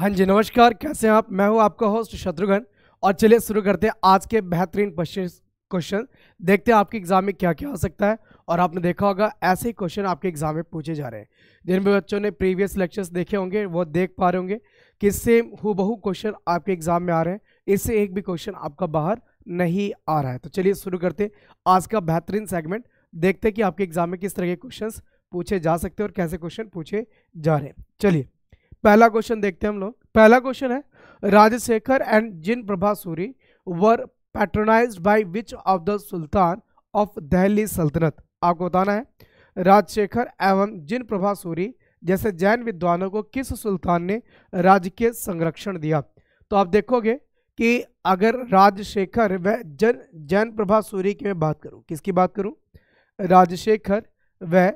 हाँ जी नमस्कार कैसे हैं आप मैं हूं आपका होस्ट शत्रुघ्न और चलिए शुरू करते हैं आज के बेहतरीन क्वेश्चन देखते हैं आपके एग्जाम में क्या क्या हो सकता है और आपने देखा होगा ऐसे ही क्वेश्चन आपके एग्जाम में पूछे जा रहे हैं जिन भी बच्चों ने प्रीवियस लेक्चर्स देखे होंगे वो देख पा रहे होंगे कि सेम हु क्वेश्चन आपके एग्जाम में आ रहे हैं इससे एक भी क्वेश्चन आपका बाहर नहीं आ रहा है तो चलिए शुरू करते हैं आज का बेहतरीन सेगमेंट देखते हैं कि आपके एग्जाम में किस तरह के क्वेश्चन पूछे जा सकते हैं और कैसे क्वेश्चन पूछे जा रहे हैं चलिए पहला क्वेश्चन देखते हैं हम लोग पहला क्वेश्चन है Rajashekhar and Jinaprabha Suri were patronise by which of the sultan of Delhi सल्तनत आपको बताना है राजशेखर एवं जिन प्रभा सूरी जैसे जैन विद्वानों को किस सुल्तान ने राजकीय संरक्षण दिया तो आप देखोगे कि अगर राजशेखर व जन जैन प्रभा सूरी की मैं बात करूं किसकी बात करूं राजशेखर व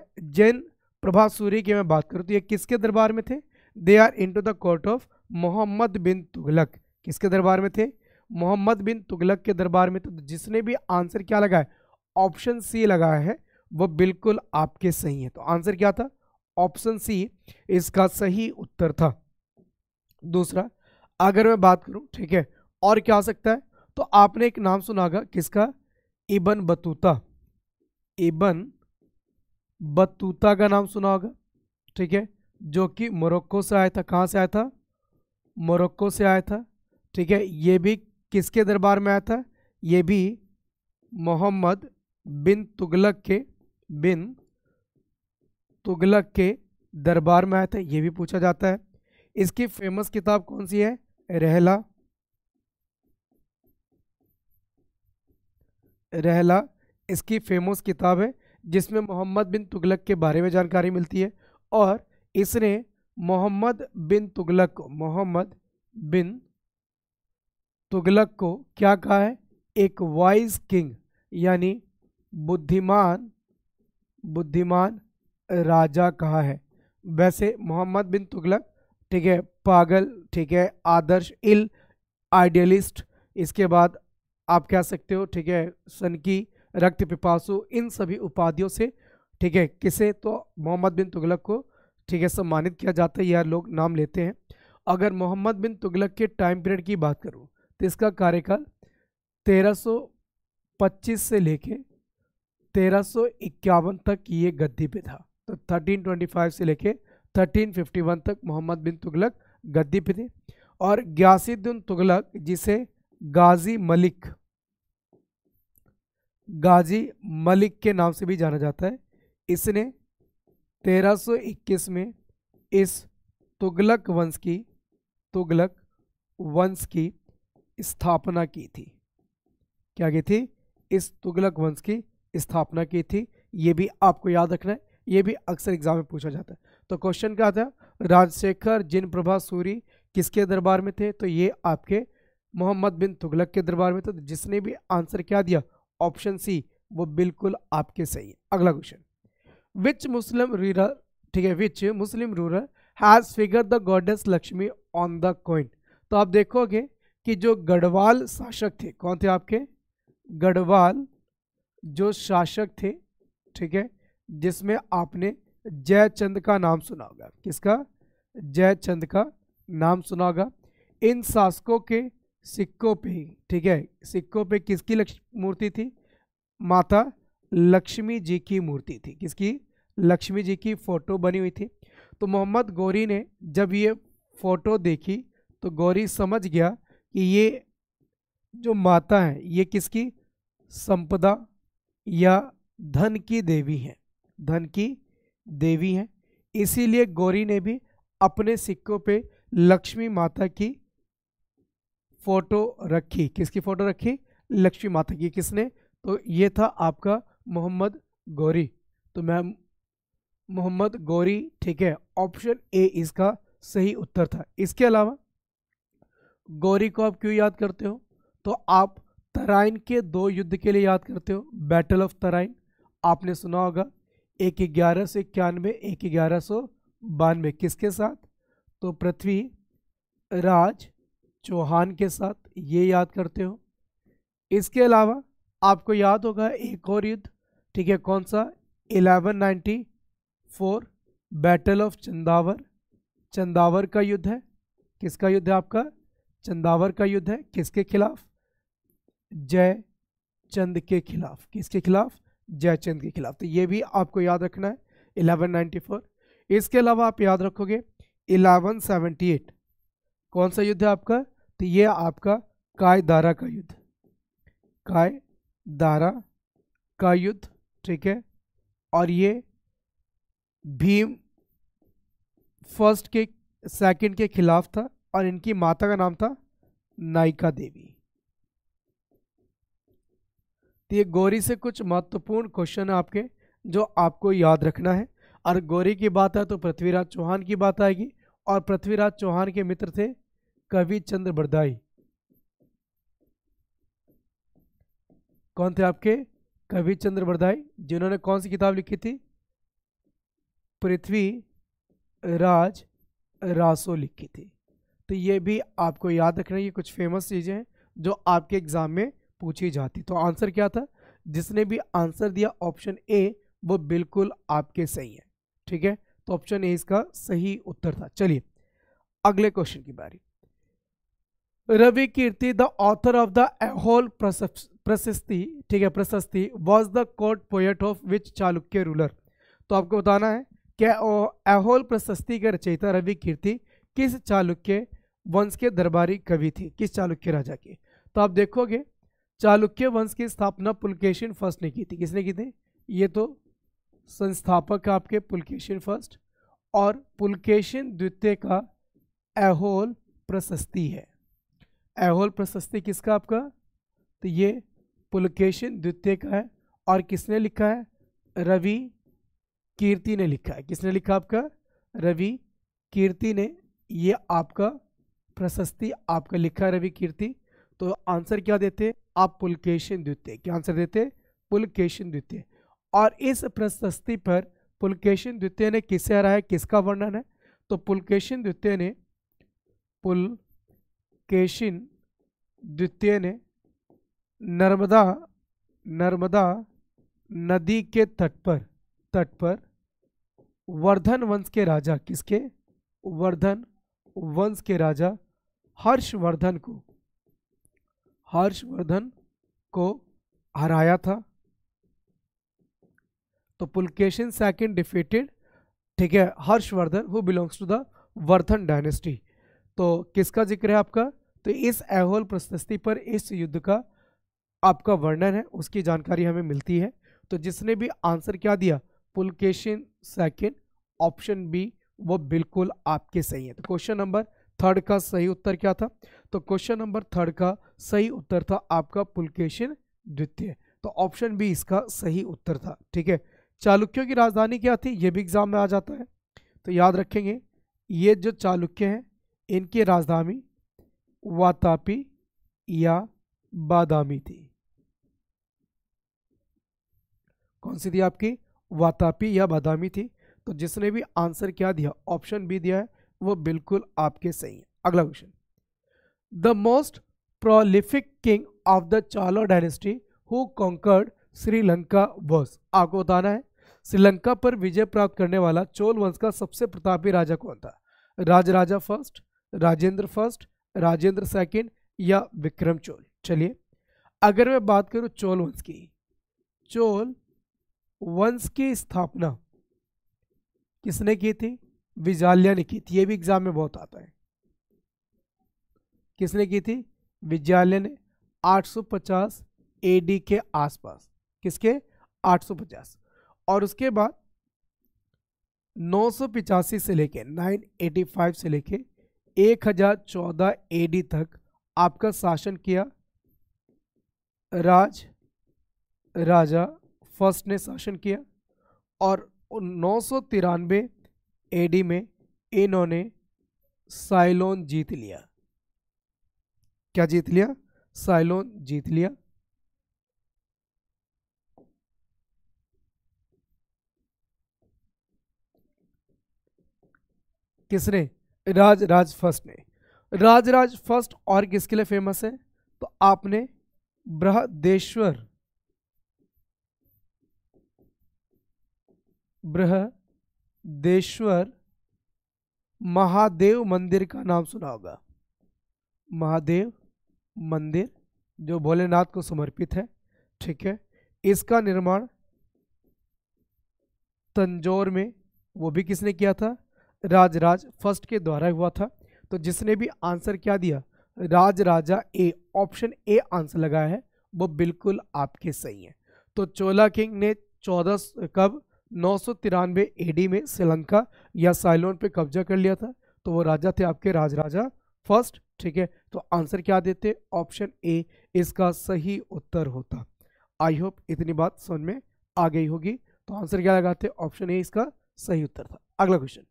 जैन प्रभा सूरी की मैं बात करूं तो ये किसके दरबार में थे they are in to the court of Mohammad bin Tughlaq किसके दरबार में थे मोहम्मद बिन तुगलक के दरबार में तो जिसने भी आंसर क्या लगाया ऑप्शन सी लगाया है वो बिल्कुल आपके सही है तो आंसर क्या था ऑप्शन सी इसका सही उत्तर था दूसरा अगर मैं बात करूं ठीक है और क्या हो सकता है तो आपने एक नाम सुना होगा किसका इबन बतूता इबन बतूता का नाम सुना होगा ठीक है जो कि मोरक्को से आया था कहाँ से आया था मोरक्को से आया था ठीक है ये भी किसके दरबार में आया था ये भी मोहम्मद बिन तुगलक के बिन तुगलक के दरबार में आया था ये भी पूछा जाता है इसकी फेमस किताब कौन सी है रहला रहला इसकी फेमस किताब है जिसमें मोहम्मद बिन तुगलक के बारे में जानकारी मिलती है और इसने मोहम्मद बिन तुगलक को मोहम्मद बिन तुगलक को क्या कहा है एक वाइज किंग यानी बुद्धिमान बुद्धिमान राजा कहा है वैसे मोहम्मद बिन तुगलक ठीक है पागल ठीक है आदर्श इल आइडियलिस्ट इसके बाद आप कह सकते हो ठीक है सनकी रक्त पिपासु इन सभी उपाधियों से ठीक है किसे तो मोहम्मद बिन तुगलक को ठीक है सम्मानित किया जाता है यह लोग नाम लेते हैं अगर मोहम्मद बिन तुगलक के टाइम पीरियड की बात करूँ तो इसका कार्यकाल 1325 से लेके तेरह तक ये गद्दी पे था तो 1325 से लेके 1351 तक मोहम्मद बिन तुगलक गद्दी पे थे और ग्यासीद्दीन तुगलक जिसे गाजी मलिक गाजी मलिक के नाम से भी जाना जाता है इसने 1321 में इस तुगलक वंश की तुगलक वंश की स्थापना की थी क्या की थी इस तुगलक वंश की स्थापना की थी ये भी आपको याद रखना है ये भी अक्सर एग्जाम में पूछा जाता है तो क्वेश्चन क्या था राजशेखर जिन प्रभा सूरी किसके दरबार में थे तो ये आपके मोहम्मद बिन तुगलक के दरबार में थे तो जिसने भी आंसर क्या दिया ऑप्शन सी वो बिल्कुल आपके सही है अगला क्वेश्चन विच मुस्लिम रूरल ठीक है which Muslim ruler has figure the goddess Lakshmi on the coin तो आप देखोगे कि जो गढ़वाल शासक थे कौन थे आपके गढ़वाल जो शासक थे ठीक है जिसमें आपने जयचंद का नाम सुना होगा किसका जयचंद का नाम सुना होगा इन शासकों के सिक्कों पे ही ठीक है सिक्कों पे किसकी लक्ष्मी मूर्ति थी माता लक्ष्मी जी की मूर्ति थी किसकी लक्ष्मी जी की फ़ोटो बनी हुई थी तो मोहम्मद गौरी ने जब ये फ़ोटो देखी तो गौरी समझ गया कि ये जो माता है ये किसकी संपदा या धन की देवी है धन की देवी है इसीलिए गौरी ने भी अपने सिक्कों पे लक्ष्मी माता की फ़ोटो रखी किसकी फ़ोटो रखी लक्ष्मी माता की किसने तो ये था आपका मोहम्मद गौरी तो मैम मोहम्मद गौरी ठीक है ऑप्शन ए इसका सही उत्तर था इसके अलावा गौरी को आप क्यों याद करते हो तो आप तराइन के दो युद्ध के लिए याद करते हो बैटल ऑफ तराइन आपने सुना होगा एक ग्यारह सौ इक्यानवे एक ग्यारह सौ बानवे किसके साथ तो पृथ्वी राज चौहान के साथ ये याद करते हो इसके अलावा आपको याद होगा एक और युद्ध ठीक है कौन सा 1194 बैटल ऑफ चंदावर चंदावर का युद्ध है किसका युद्ध है आपका चंदावर का युद्ध है किसके खिलाफ जय चंद के खिलाफ किसके खिलाफ जयचंद के खिलाफ तो ये भी आपको याद रखना है 1194 इसके अलावा आप याद रखोगे 1178 कौन सा युद्ध है आपका तो ये आपका काय दारा का युद्ध काय दारा का युद्ध ठीक है और ये भीम फर्स्ट के सेकंड के खिलाफ था और इनकी माता का नाम था नायिका देवी तो ये गौरी से कुछ महत्वपूर्ण क्वेश्चन है आपके जो आपको याद रखना है और गौरी की बात है तो पृथ्वीराज चौहान की बात आएगी और पृथ्वीराज चौहान के मित्र थे कवि चंद्र बरदाई कौन थे आपके कवि चंद्र बरदाई जिन्होंने कौन सी किताब लिखी थी पृथ्वी राज रासो लिखी थी तो ये भी आपको याद रखना ये कुछ फेमस चीज़ें हैं जो आपके एग्ज़ाम में पूछी जाती तो आंसर क्या था जिसने भी आंसर दिया ऑप्शन ए वो बिल्कुल आपके सही है ठीक है तो ऑप्शन ए इसका सही उत्तर था चलिए अगले क्वेश्चन की बारी Ravikirti the author of the Aihole prashasti ठीक है prashasti was the court poet of which Chalukya ruler तो आपको बताना है क्या एहोल प्रशस्ति के रचयिता रवि कीर्ति किस चालुक्य वंश के दरबारी कवि थी किस चालुक्य राजा की तो आप देखोगे चालुक्य वंश की स्थापना पुलकेशन फर्स्ट ने की थी किसने की थी ये तो संस्थापक आपके पुलकेशन फर्स्ट और पुलकेशन द्वितीय का एहोल प्रशस्ति है एहोल प्रशस्ति किसका आपका तो ये पुलकेशन द्वितीय का है और किसने लिखा है रवि कीर्ति ने लिखा है किसने लिखा आपका रवि कीर्ति ने ये आपका प्रशस्ति आपका लिखा है रवि कीर्ति तो आंसर क्या देते आप पुलकेशन द्वितीय क्या आंसर देते पुलकेशन द्वितीय और इस प्रशस्ति पर पुलकेशन द्वितीय ने किसे हराया किसका वर्णन है तो पुलकेशन द्वितीय ने पुल केशिन द्वितीय ने नर्मदा नर्मदा नदी के तट पर तट पर वर्धन वंश के राजा किसके वर्धन वंश के राजा हर्षवर्धन को हर्षवर्धन को हराया था तो पुलकेशन सेकंड डिफीटेड ठीक है Harshavardhana who belongs to the Vardhana dynasty तो किसका जिक्र है आपका तो इस एहोल प्रशस्ति पर इस युद्ध का आपका वर्णन है उसकी जानकारी हमें मिलती है तो जिसने भी आंसर क्या दिया पुलकेशन सेकेंड ऑप्शन बी वो बिल्कुल आपके सही है तो क्वेश्चन नंबर थर्ड का सही उत्तर क्या था तो क्वेश्चन नंबर थर्ड का सही उत्तर था आपका पुलकेशन द्वितीय तो ऑप्शन बी इसका सही उत्तर था ठीक है चालुक्यों की राजधानी क्या थी ये भी एग्जाम में आ जाता है तो याद रखेंगे ये जो चालुक्य हैं इनकी राजधानी वातापी या बादामी थी कौन सी थी आपकी वातापी या बादामी थी तो जिसने भी आंसर क्या दिया ऑप्शन बी दिया है वो बिल्कुल आपके सही है अगला question the most prolific king of the Chola dynasty who conquered Sri Lanka was आपको बताना है श्रीलंका पर विजय प्राप्त करने वाला चोल वंश का सबसे प्रतापी राजा कौन था Rajaraja first Rajendra first Rajendra second या विक्रम चोल चलिए अगर मैं बात करूं चोल वंश की चोल वंश की स्थापना किसने की थी विजालिया ने की थी ये भी एग्जाम में बहुत आता है किसने की थी विजालिया ने 850 एडी के आसपास किसके 850 और उसके बाद नौ से लेके 985 से लेके 1014 एडी तक आपका शासन किया राज राजा फर्स्ट ने शासन किया और नौ सौ तिरानवे एडी में इन्होंने साइलोन जीत लिया क्या जीत लिया साइलोन जीत लिया किसने राज राज फर्स्ट ने राज राज फर्स्ट और किसके लिए फेमस है तो आपने बृहदेश्वर बृहदेश्वर महादेव मंदिर का नाम सुना होगा महादेव मंदिर जो भोलेनाथ को समर्पित है ठीक है इसका निर्माण तंजौर में वो भी किसने किया था राजराज फर्स्ट के द्वारा हुआ था तो जिसने भी आंसर क्या दिया राज राजा ए ऑप्शन ए आंसर लगाया है वो बिल्कुल आपके सही है तो चोला किंग ने चौदह कब नौ सौ तिरानवे एडी में श्रीलंका या साइलोन पे कब्जा कर लिया था तो वो राजा थे आपके राजा फर्स्ट ठीक है तो आंसर क्या देते ऑप्शन ए इसका सही उत्तर होता आई होप इतनी बात समझ में आ गई होगी तो आंसर क्या लगाते ऑप्शन ए इसका सही उत्तर था अगला क्वेश्चन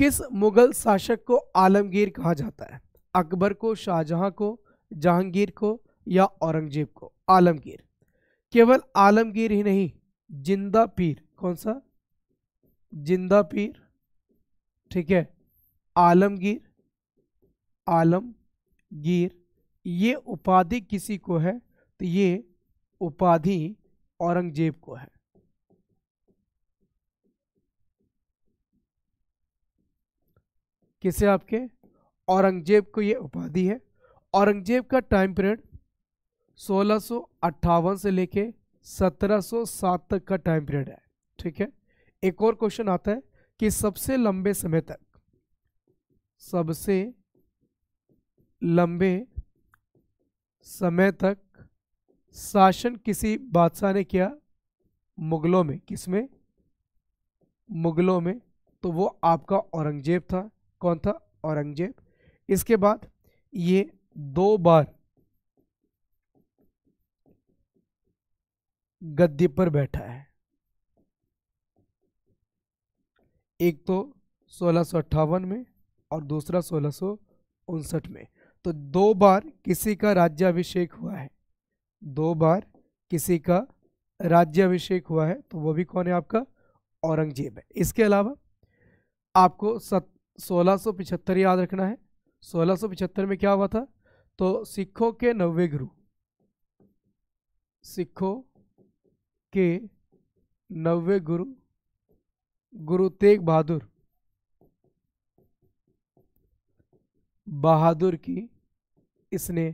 किस मुगल शासक को आलमगीर कहा जाता है अकबर को शाहजहां को जहांगीर को या औरंगजेब को आलमगीर केवल आलमगीर ही नहीं जिंदा पीर कौन सा जिंदा पीर ठीक है आलमगीर आलमगीर ये उपाधि किसी को है तो ये उपाधि औरंगजेब को है किसे आपके औरंगजेब को ये उपाधि है औरंगजेब का टाइम पीरियड सोलह से लेके 1707 तक का टाइम पीरियड है ठीक है एक और क्वेश्चन आता है कि सबसे लंबे समय तक सबसे लंबे समय तक शासन किसी बादशाह ने किया मुगलों में किसमें मुगलों में तो वो आपका औरंगजेब था कौन था औरंगजेब इसके बाद ये दो बार गद्दी पर बैठा है एक तो सोलह में और दूसरा सोलह में तो दो बार किसी का राज्याभिषेक हुआ है दो बार किसी का राज्याभिषेक हुआ है तो वो भी कौन है आपका औरंगजेब है इसके अलावा आपको सत सोलह याद रखना है सोलह में क्या हुआ था तो सिखों के नब्बे गुरु सिखों के नवे गुरु गुरु तेग बहादुर बहादुर की इसने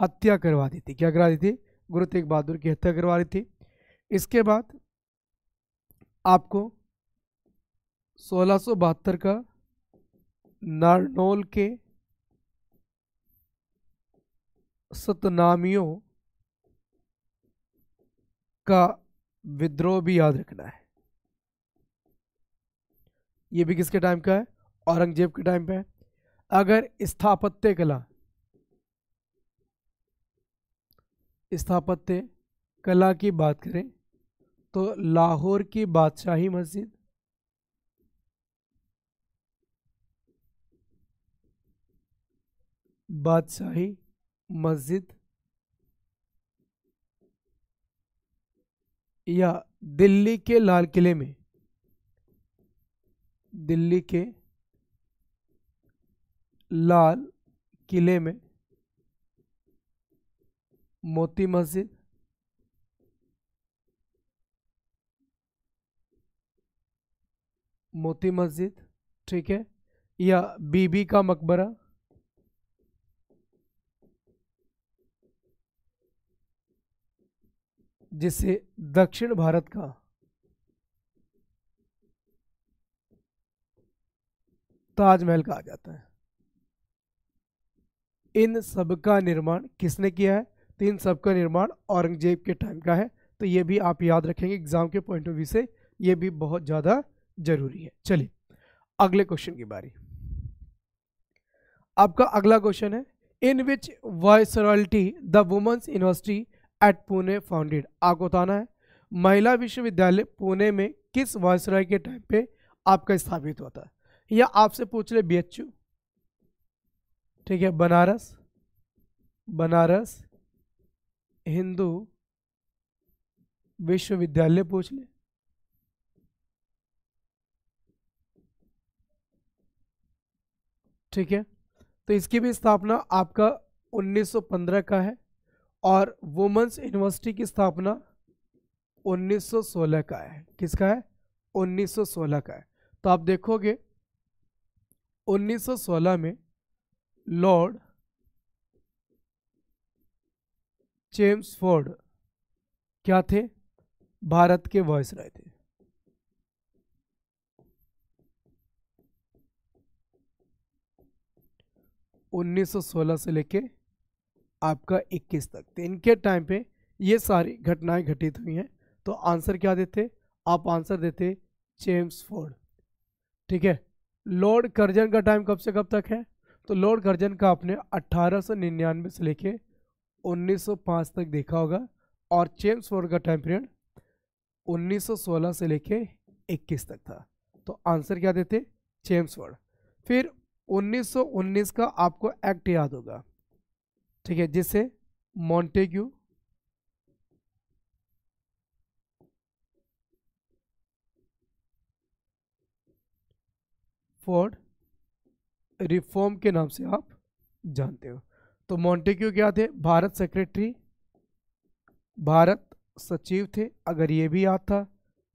हत्या करवा दी थी क्या करवा दी थी गुरु तेग बहादुर की हत्या करवा दी थी इसके बाद आपको सोलह का नारनोल के सतनामियों का विद्रोह भी याद रखना है ये भी किसके टाइम का है औरंगजेब के टाइम पे है अगर स्थापत्य कला स्थापत्य कला की बात करें तो लाहौर की बादशाही मस्जिद बादशाही मस्जिद या दिल्ली के लाल किले में दिल्ली के लाल किले में मोती मस्जिद मोती मस्जिद ठीक है या बीबी का मकबरा जिसे दक्षिण भारत का ताजमहल कहा जाता है इन सब का निर्माण किसने किया है तो इन सब का निर्माण औरंगजेब के टाइम का है तो ये भी आप याद रखेंगे एग्जाम के पॉइंट ऑफ व्यू से ये भी बहुत ज़्यादा जरूरी है चलिए अगले क्वेश्चन की बारी आपका अगला क्वेश्चन है in which voice royalty the women's university at Pune founded आपको बताना है महिला विश्वविद्यालय पुणे में किस वायसराय के टाइम पे आपका स्थापित होता है या आपसे पूछ रहे बी ठीक है बनारस बनारस हिंदू विश्वविद्यालय पूछ ले ठीक है तो इसकी भी स्थापना आपका 1915 का है और वुमेंस यूनिवर्सिटी की स्थापना 1916 का है किसका है 1916 का है तो आप देखोगे 1916 में लॉर्ड जेम्स फोर्ड क्या थे भारत के वॉइस राय थे उन्नीस सौ सोलह से लेके आपका 21 तक तो इनके टाइम पे ये सारी घटनाएं घटित हुई हैं तो आंसर क्या देते आप आंसर देते जेम्स फोर्ड ठीक है लॉर्ड कर्जन का टाइम कब से कब तक है तो लॉर्ड कर्जन का आपने 1899 से लेके 1905 तक देखा होगा और जेम्स फोर्ड का टाइम पीरियड 1916 से लेके 21 तक था तो आंसर क्या देते जेम्स फोर्ड फिर 1919 का आपको एक्ट याद होगा ठीक है जिसे मॉन्टेग्यू फोर्ड रिफॉर्म के नाम से आप जानते हो तो मॉन्टेक्यू क्या थे भारत सेक्रेटरी भारत सचिव थे अगर ये भी याद था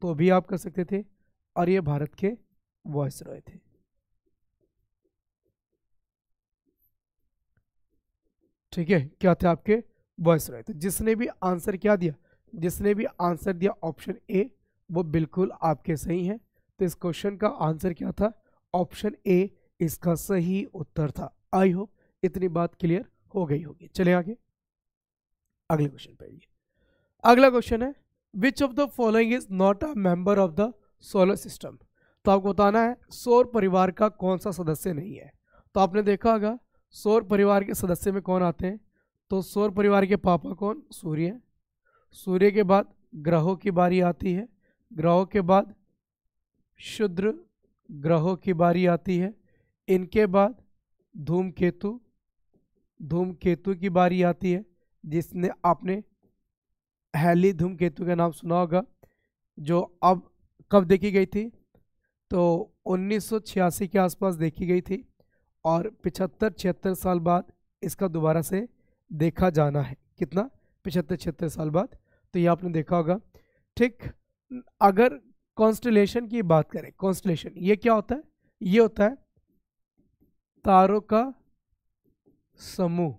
तो भी आप कर सकते थे और ये भारत के वॉइस रॉय थे ठीक है क्या थे आपके वॉइस रॉय तो जिसने भी आंसर क्या दिया जिसने भी आंसर दिया ऑप्शन ए वो बिल्कुल आपके सही हैं तो इस क्वेश्चन का आंसर क्या था ऑप्शन ए इसका सही उत्तर था आई होप इतनी बात क्लियर हो गई होगी चले आगे अगले क्वेश्चन पे आइए अगला क्वेश्चन है which of the following is not a member of the solar system तो आपको बताना है सौर परिवार का कौन सा सदस्य नहीं है तो आपने देखा होगा सौर परिवार के सदस्य में कौन आते हैं तो सौर परिवार के पापा कौन सूर्य सूर्य के बाद ग्रहों की बारी आती है ग्रहों के बाद शुद्र ग्रहों की बारी आती है इनके बाद धूमकेतु धूमकेतु की बारी आती है जिसने आपने हैली धूमकेतु का नाम सुना होगा जो अब कब देखी गई थी तो 1986 के आसपास देखी गई थी और पिछहत्तर छिहत्तर साल बाद इसका दोबारा से देखा जाना है कितना पिछहत्तर छिहत्तर साल बाद तो ये आपने देखा होगा ठीक अगर कॉन्स्टलेशन की बात करें कॉन्स्टलेशन ये क्या होता है ये होता है तारों का समूह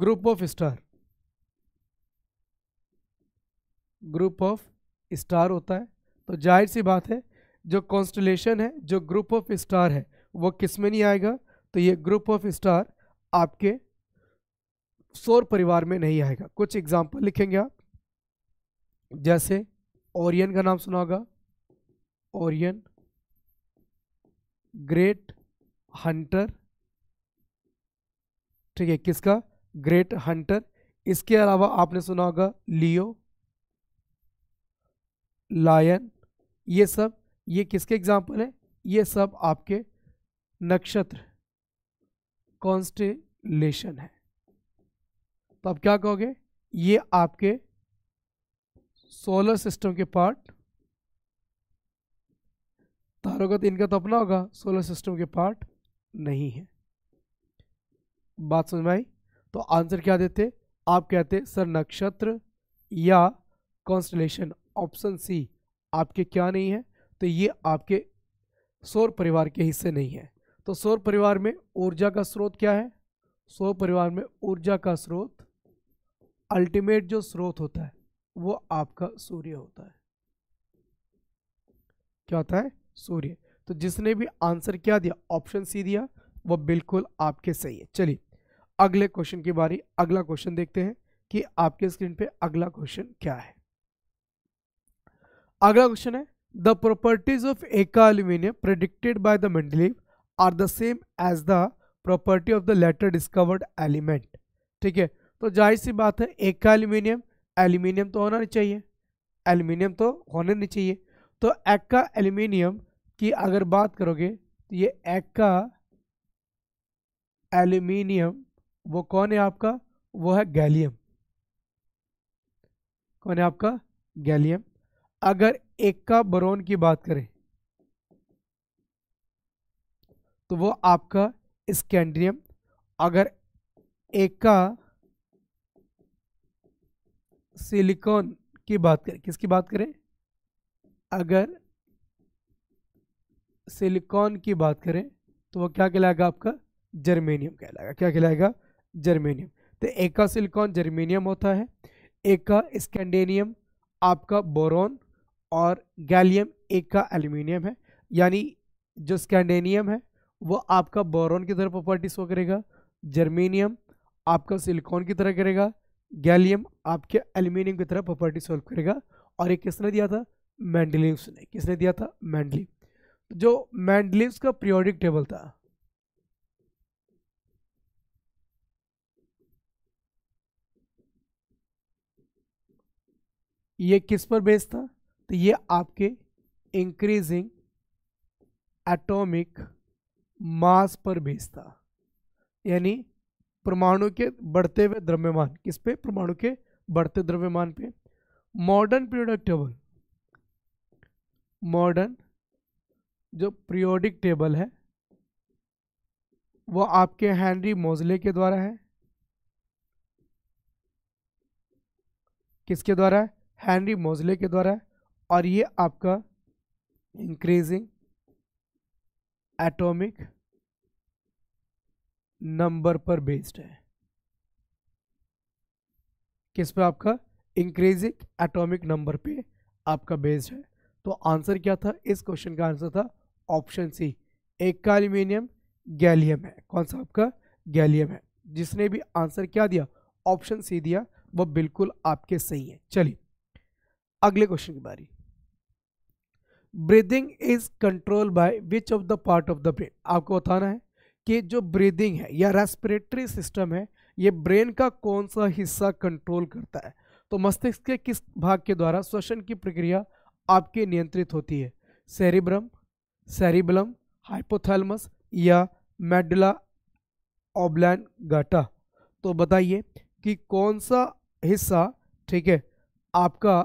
group of star group of star होता है तो जाहिर सी बात है जो कॉन्स्टलेशन है जो ग्रुप ऑफ स्टार है वो किस में नहीं आएगा तो ये ग्रुप ऑफ स्टार आपके सौर परिवार में नहीं आएगा कुछ एग्जाम्पल लिखेंगे आप जैसे ओरियन का नाम सुना होगा ओरियन ग्रेट हंटर ठीक है किसका ग्रेट हंटर इसके अलावा आपने सुना होगा लियो लायन ये सब ये किसके एग्जाम्पल है ये सब आपके नक्षत्र कॉन्स्टेलेशन है तो आप क्या कहोगे ये आपके सोलर सिस्टम के पार्ट तारों का तो इनका तो अपना होगा सोलर सिस्टम के पार्ट नहीं है बात समझ में आई तो आंसर क्या देते आप कहते सर नक्षत्र या कॉन्स्टलेशन ऑप्शन सी आपके क्या नहीं है तो ये आपके सौर परिवार के हिस्से नहीं है तो सौर परिवार में ऊर्जा का स्रोत क्या है सौर परिवार में ऊर्जा का स्रोत अल्टीमेट जो स्रोत होता है वो आपका सूर्य होता है क्या होता है सूर्य तो जिसने भी आंसर क्या दिया ऑप्शन सी दिया वो बिल्कुल आपके सही है चलिए अगले क्वेश्चन की बारी अगला क्वेश्चन देखते हैं कि आपके स्क्रीन पे अगला क्वेश्चन क्या है अगला क्वेश्चन है the properties of eka aluminium predicted by the Mendeleev are the same as the property of the later discovered element ठीक है तो जाहिर सी बात है एक का एल्यूमिनियम एल्यूमिनियम तो होना नहीं चाहिए एल्यूमिनियम तो होना नहीं चाहिए तो एक का एल्यूमिनियम की अगर बात करोगे तो ये एक का एल्यूमिनियम वो कौन है आपका वो है गैलियम कौन है आपका गैलियम अगर एक का बरोन की बात करें तो वो आपका स्कैंडियम अगर एक का सिलिकॉन की बात करें किसकी बात करें अगर सिलिकॉन की बात करें तो वो क्या कहलाएगा आपका जर्मेनियम कहलाएगा क्या कहलाएगा जर्मेनियम तो एक का सिलिकॉन जर्मेनियम होता है एक का स्कैंडेनियम आपका बोरोन और गैलियम एक का एल्यूमिनियम है यानी जो स्कैंडेनियम है वो आपका बोरोन की तरह प्रॉपर्टी शो करेगा जर्मेनियम आपका सिलिकॉन की तरह करेगा गैलियम आपके एल्यूमिनियम की तरह प्रॉपर्टी सोल्व करेगा और ये किसने दिया था मैंडलिव ने किसने दिया था मैंडलिव तो जो मैंडलिव का पीरियोडिक टेबल था ये किस पर बेस्ड था तो ये आपके इंक्रीजिंग एटॉमिक मास पर भेजता यानी परमाणु के बढ़ते हुए द्रव्यमान किस पे परमाणु के बढ़ते द्रव्यमान पे मॉडर्न पीरियोडिक टेबल मॉडर्न जो पीरियोडिक टेबल है वो आपके हैंनरी मोजले के द्वारा है किसके द्वारा है हैनरी मोजले के द्वारा है और ये आपका इंक्रीजिंग एटॉमिक नंबर पर बेस्ड है किस पे आपका इंक्रीजिंग एटॉमिक नंबर पे आपका बेस्ड है तो आंसर क्या था इस क्वेश्चन का आंसर था ऑप्शन सी एक का एल्यूमिनियम गैलियम है कौन सा आपका गैलियम है जिसने भी आंसर क्या दिया ऑप्शन सी दिया वह बिल्कुल आपके सही है चलिए अगले क्वेश्चन की बारी breathing is control by which of the part of the brain आपको बताना है कि जो ब्रीदिंग है या रेस्पिरेटरी सिस्टम है ये ब्रेन का कौन सा हिस्सा कंट्रोल करता है तो मस्तिष्क के किस भाग के द्वारा श्वसन की प्रक्रिया आपके नियंत्रित होती है सेरिब्रम सेरिबलम हाइपोथैलमस या मेडला ओब्लैन गाटा तो बताइए कि कौन सा हिस्सा ठीक है आपका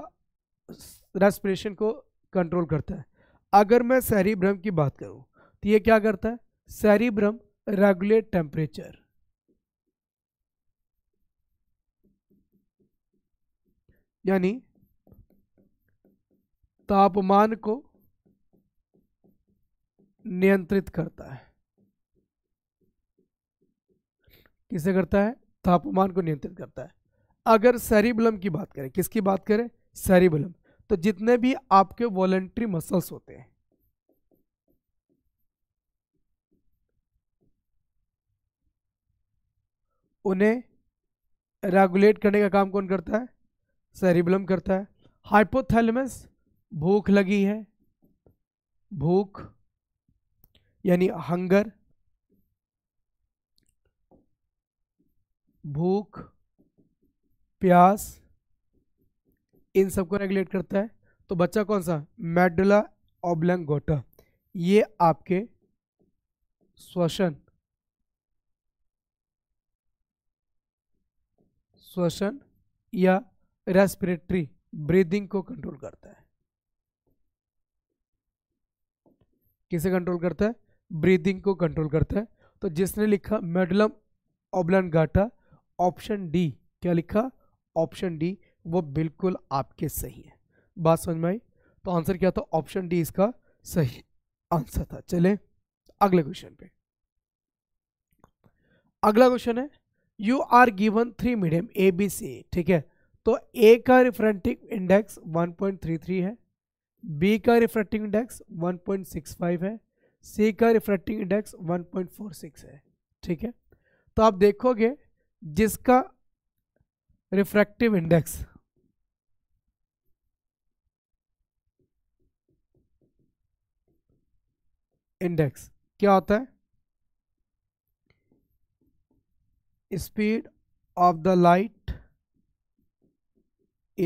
रेस्पिरेशन को कंट्रोल करता है अगर मैं शहरी भ्रम की बात करूं तो ये क्या करता है शहरी भ्रम रेगुलेट टेम्परेचर यानी तापमान को नियंत्रित करता है किसे करता है तापमान को नियंत्रित करता है अगर सेरिबलम की बात करें किसकी बात करें सेरिबलम तो जितने भी आपके वॉलेंट्री मसल्स होते हैं उन्हें रेगुलेट करने का काम कौन करता है सेरिबलम करता है हाइपोथैलेमस भूख लगी है भूख यानी हंगर भूख प्यास इन सबको रेगुलेट करता है तो बच्चा कौन सा मेडुला ओब्लंगोटा ये आपके श्वसन श्वसन या रेस्पिरेटरी ब्रीदिंग को कंट्रोल करता है किसे कंट्रोल करता है ब्रीदिंग को कंट्रोल करता है तो जिसने लिखा मेडुलम ओब्लंगाटा ऑप्शन डी क्या लिखा ऑप्शन डी वो बिल्कुल आपके सही है बात समझ में आई तो आंसर क्या था ऑप्शन डी इसका सही आंसर था चले अगले क्वेश्चन पे अगला क्वेश्चन है you are given three medium A B C ठीक है तो ए का रिफ्रेंटिंग इंडेक्स 1.33 है बी का रिफ्रेक्टिंग इंडेक्स 1.65 है सी का रिफ्रेक्टिंग इंडेक्स 1.46 है ठीक है तो आप देखोगे जिसका रिफ्रैक्टिव इंडेक्स इंडेक्स क्या होता है speed of the light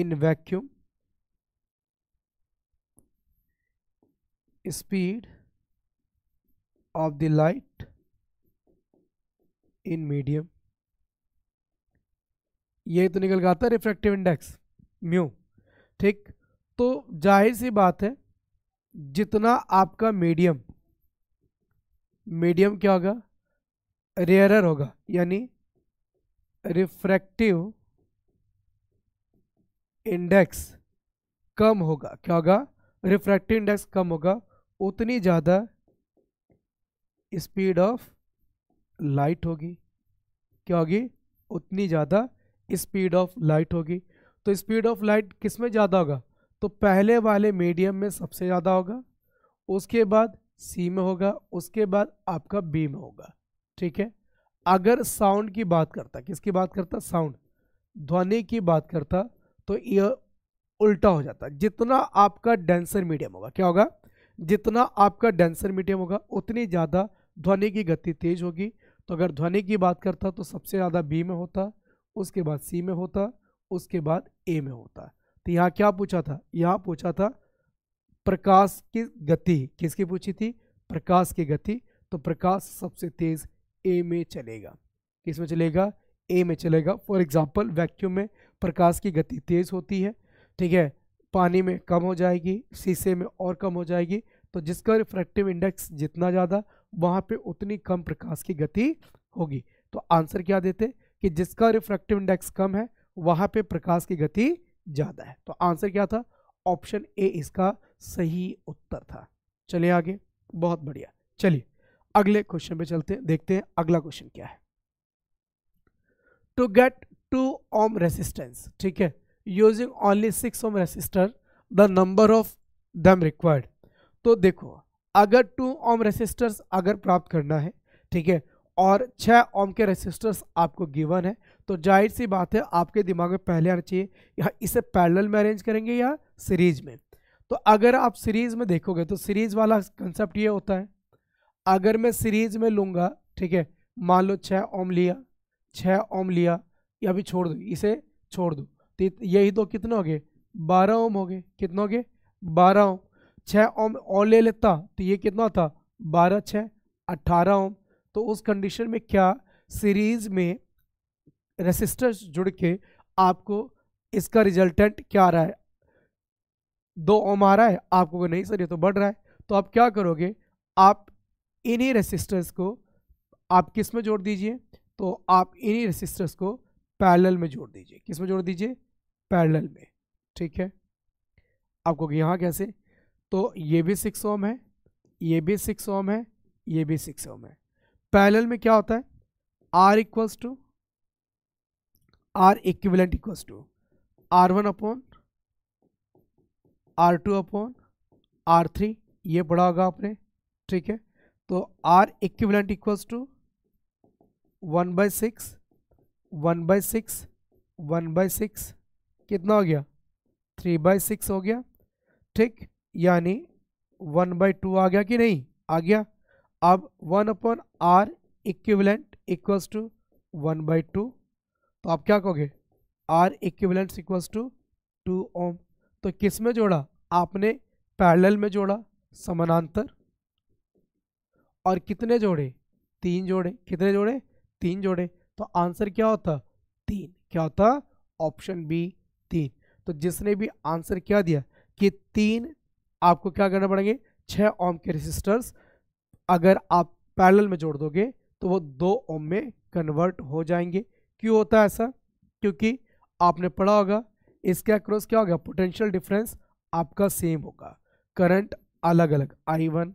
in vacuum speed of the light in medium यही तो निकल गया था रिफ्रैक्टिव इंडेक्स म्यू ठीक तो जाहिर सी बात है जितना आपका मीडियम मीडियम क्या होगा रेयरर होगा यानी रिफ्रैक्टिव इंडेक्स कम होगा क्या होगा रिफ्रैक्टिव इंडेक्स कम होगा उतनी ज़्यादा स्पीड ऑफ लाइट होगी क्या होगी उतनी ज़्यादा स्पीड ऑफ लाइट होगी तो स्पीड ऑफ लाइट किस में ज़्यादा होगा तो पहले वाले मीडियम में सबसे ज़्यादा होगा उसके बाद सी में होगा उसके बाद आपका बी में होगा ठीक है अगर साउंड की बात करता किसकी बात करता साउंड ध्वनि की बात करता तो यह उल्टा हो जाता जितना आपका डेंसर मीडियम होगा क्या होगा जितना आपका डेंसर मीडियम होगा उतनी ज़्यादा ध्वनि की गति तेज होगी तो अगर ध्वनि की बात करता तो सबसे ज़्यादा बी में होता उसके बाद सी में होता उसके बाद ए में होता तो यहाँ क्या पूछा था यहाँ पूछा था प्रकाश की गति किसकी पूछी थी प्रकाश की गति तो प्रकाश सबसे तेज ए में चलेगा किस में चलेगा ए में चलेगा फॉर एग्जाम्पल वैक्यूम में प्रकाश की गति तेज होती है ठीक है पानी में कम हो जाएगी शीशे में और कम हो जाएगी तो जिसका रिफ्रैक्टिव इंडेक्स जितना ज़्यादा वहाँ पे उतनी कम प्रकाश की गति होगी तो आंसर क्या देते कि जिसका रिफ्रैक्टिव इंडेक्स कम है वहां पे प्रकाश की गति ज़्यादा है तो आंसर क्या था ऑप्शन ए इसका सही उत्तर था चलिए आगे बहुत बढ़िया चलिए अगले क्वेश्चन पे चलते हैं देखते हैं अगला क्वेश्चन क्या है to get two ohm resistance ठीक है using only six ohm resistor the number of them required तो देखो अगर टू ओम रेसिस्टर्स अगर प्राप्त करना है ठीक है और छः ओम के रेसिस्टर्स आपको गिवन है तो जाहिर सी बात है आपके दिमाग में पहले आना चाहिए या इसे पैरेलल में अरेंज करेंगे या सीरीज में तो अगर आप सीरीज में देखोगे तो सीरीज वाला कंसेप्ट ये होता है अगर मैं सीरीज में लूँगा ठीक है मान लो छः ओम लिया छः ओम लिया या भी छोड़ दो इसे छोड़ दो तो यही दो कितने हो गए बारह ओम हो गए कितने हो गए बारह ओम छः ओम और ले लेता तो ये कितना था बारह छः अट्ठारह ओम तो उस कंडीशन में क्या सीरीज में रेसिस्टर्स जुड़ के आपको इसका रिजल्टेंट क्या आ रहा है दो ओम आ रहा है आपको नहीं सर ये तो बढ़ रहा है तो आप क्या करोगे आप इन्हीं रेसिस्टर्स को आप किस में जोड़ दीजिए तो आप इन्हीं रेसिस्टर्स को पैरेलल में जोड़ दीजिए किस में जोड़ दीजिए पैरेलल में ठीक है आपको यहाँ कैसे तो ये भी सिक्स ओम है ये भी सिक्स ओम है ये भी सिक्स ओम है पैरेलल में क्या होता है R equals to R equivalent equals to R one upon R two upon R three ये बड़ा होगा आपने ठीक है तो R equivalent equals to one by six one by six one by six कितना हो गया थ्री बाय सिक्स हो गया ठीक यानी वन बाय टू आ गया कि नहीं आ गया अब one upon R equivalent equals to one by two तो आप क्या कहोगे R equivalent equals to two ohm तो किस में जोड़ा आपने पैरेलल में जोड़ा समानांतर और कितने जोड़े तीन जोड़े कितने जोड़े तीन जोड़े तो आंसर क्या होता तीन क्या होता ऑप्शन बी तीन तो जिसने भी आंसर क्या दिया कि तीन आपको क्या करना पड़ेंगे छः ओम के रजिस्टर्स अगर आप पैरेलल में जोड़ दोगे तो वो दो ओम में कन्वर्ट हो जाएंगे क्यों होता है ऐसा क्योंकि आपने पढ़ा होगा इसके अक्रॉस क्या होगा पोटेंशियल डिफरेंस आपका सेम होगा करंट अलग अलग I one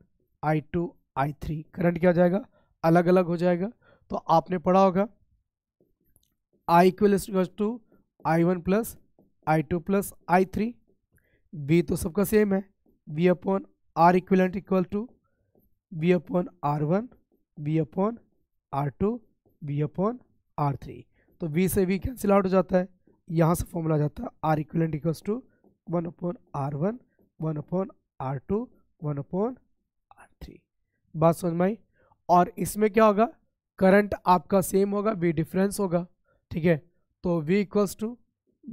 I two I three current क्या हो जाएगा अलग अलग हो जाएगा तो आपने पढ़ा होगा I equal to I one plus I two plus I three V तो सबका सेम है V upon R equivalent equal to V upon R one V upon R two V upon R three तो V से V cancel out हो जाता है यहाँ से फॉर्मूला जाता है R equivalent equals to one upon R one one upon R two one upon R three बात समझ में आई और इसमें क्या होगा करंट आपका सेम होगा वी डिफरेंस होगा ठीक है तो V equals to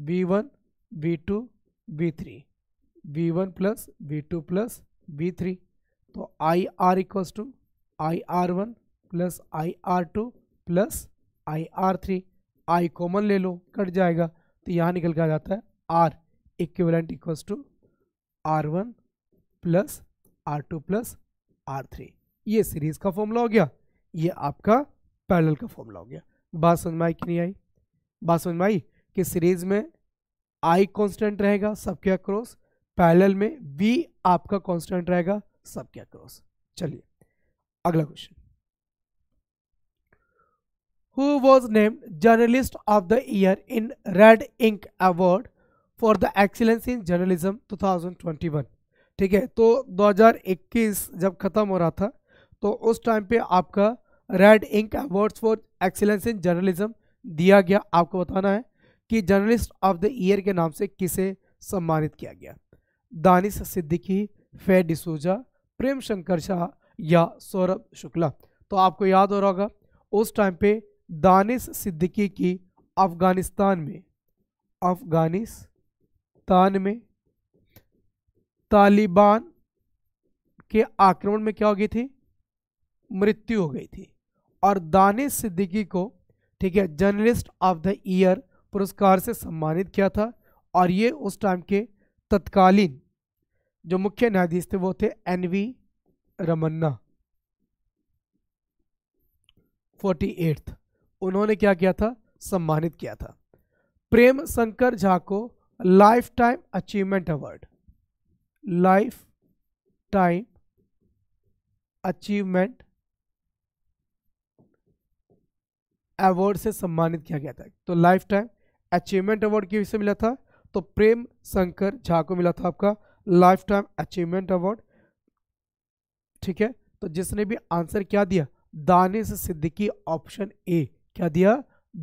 V one V two V three V one plus V two plus V three तो I R equals to I R one plus I R two plus I R three I common ले लो cut जाएगा तो यहाँ निकल के आ जाता है R equivalent equals to R one plus R two plus R three ये सीरीज का फॉर्मूला हो गया ये आपका पैरेलल का फॉर्मूला हो गया बात समझ में आई कि नहीं आई बात समझ में आई कि सीरीज में आई कांस्टेंट रहेगा सबके अक्रॉस पैरेलल में वी आपका कांस्टेंट रहेगा सबका क्रॉस चलिए अगला question who was named journalist of the year in red ink award for the excellence in journalism 2021 ठीक है तो 2021 जब ख़त्म हो रहा था तो उस टाइम पे आपका red ink awards for excellence in journalism दिया गया आपको बताना है कि जर्नलिस्ट ऑफ द ईयर के नाम से किसे सम्मानित किया गया दानिश सिद्दीकी फे डिसोजा प्रेम शंकर शाह या सौरभ शुक्ला तो आपको याद हो रहा होगा उस टाइम पे दानिश सिद्दीकी की अफगानिस्तान में अफगानिस्तान में तालिबान के आक्रमण में क्या हो गई थी मृत्यु हो गई थी और दानिश सिद्दीकी को ठीक है जर्नलिस्ट ऑफ द ईयर पुरस्कार से सम्मानित किया था और ये उस टाइम के तत्कालीन जो मुख्य न्यायाधीश थे वो थे N V Ramana forty eight उन्होंने क्या किया था सम्मानित किया था प्रेम शंकर झा को lifetime achievement award lifetime achievement award से सम्मानित किया गया था तो लाइफ टाइम अचीवमेंट अवार्ड किसे मिला था तो प्रेम शंकर झा को मिला था आपका लाइफ टाइम अचीवमेंट अवार्ड ठीक है तो जिसने भी आंसर क्या दिया दानिश सिद्दीकी ऑप्शन ए क्या दिया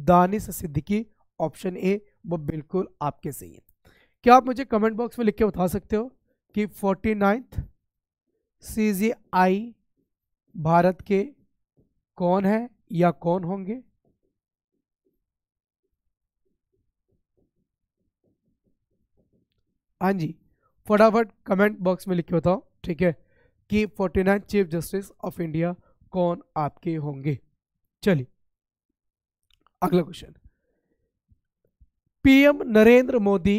दानिश सिद्दीकी ऑप्शन ए वो बिल्कुल आपके सही है क्या आप मुझे कमेंट बॉक्स में लिख के बता सकते हो कि फोर्टी नाइन्थ सी भारत के कौन है या कौन होंगे हाँ जी फटाफट कमेंट बॉक्स में लिखे बताओ ठीक है कि 49 चीफ जस्टिस ऑफ इंडिया कौन आपके होंगे चलिए अगला question PM Narendra Modi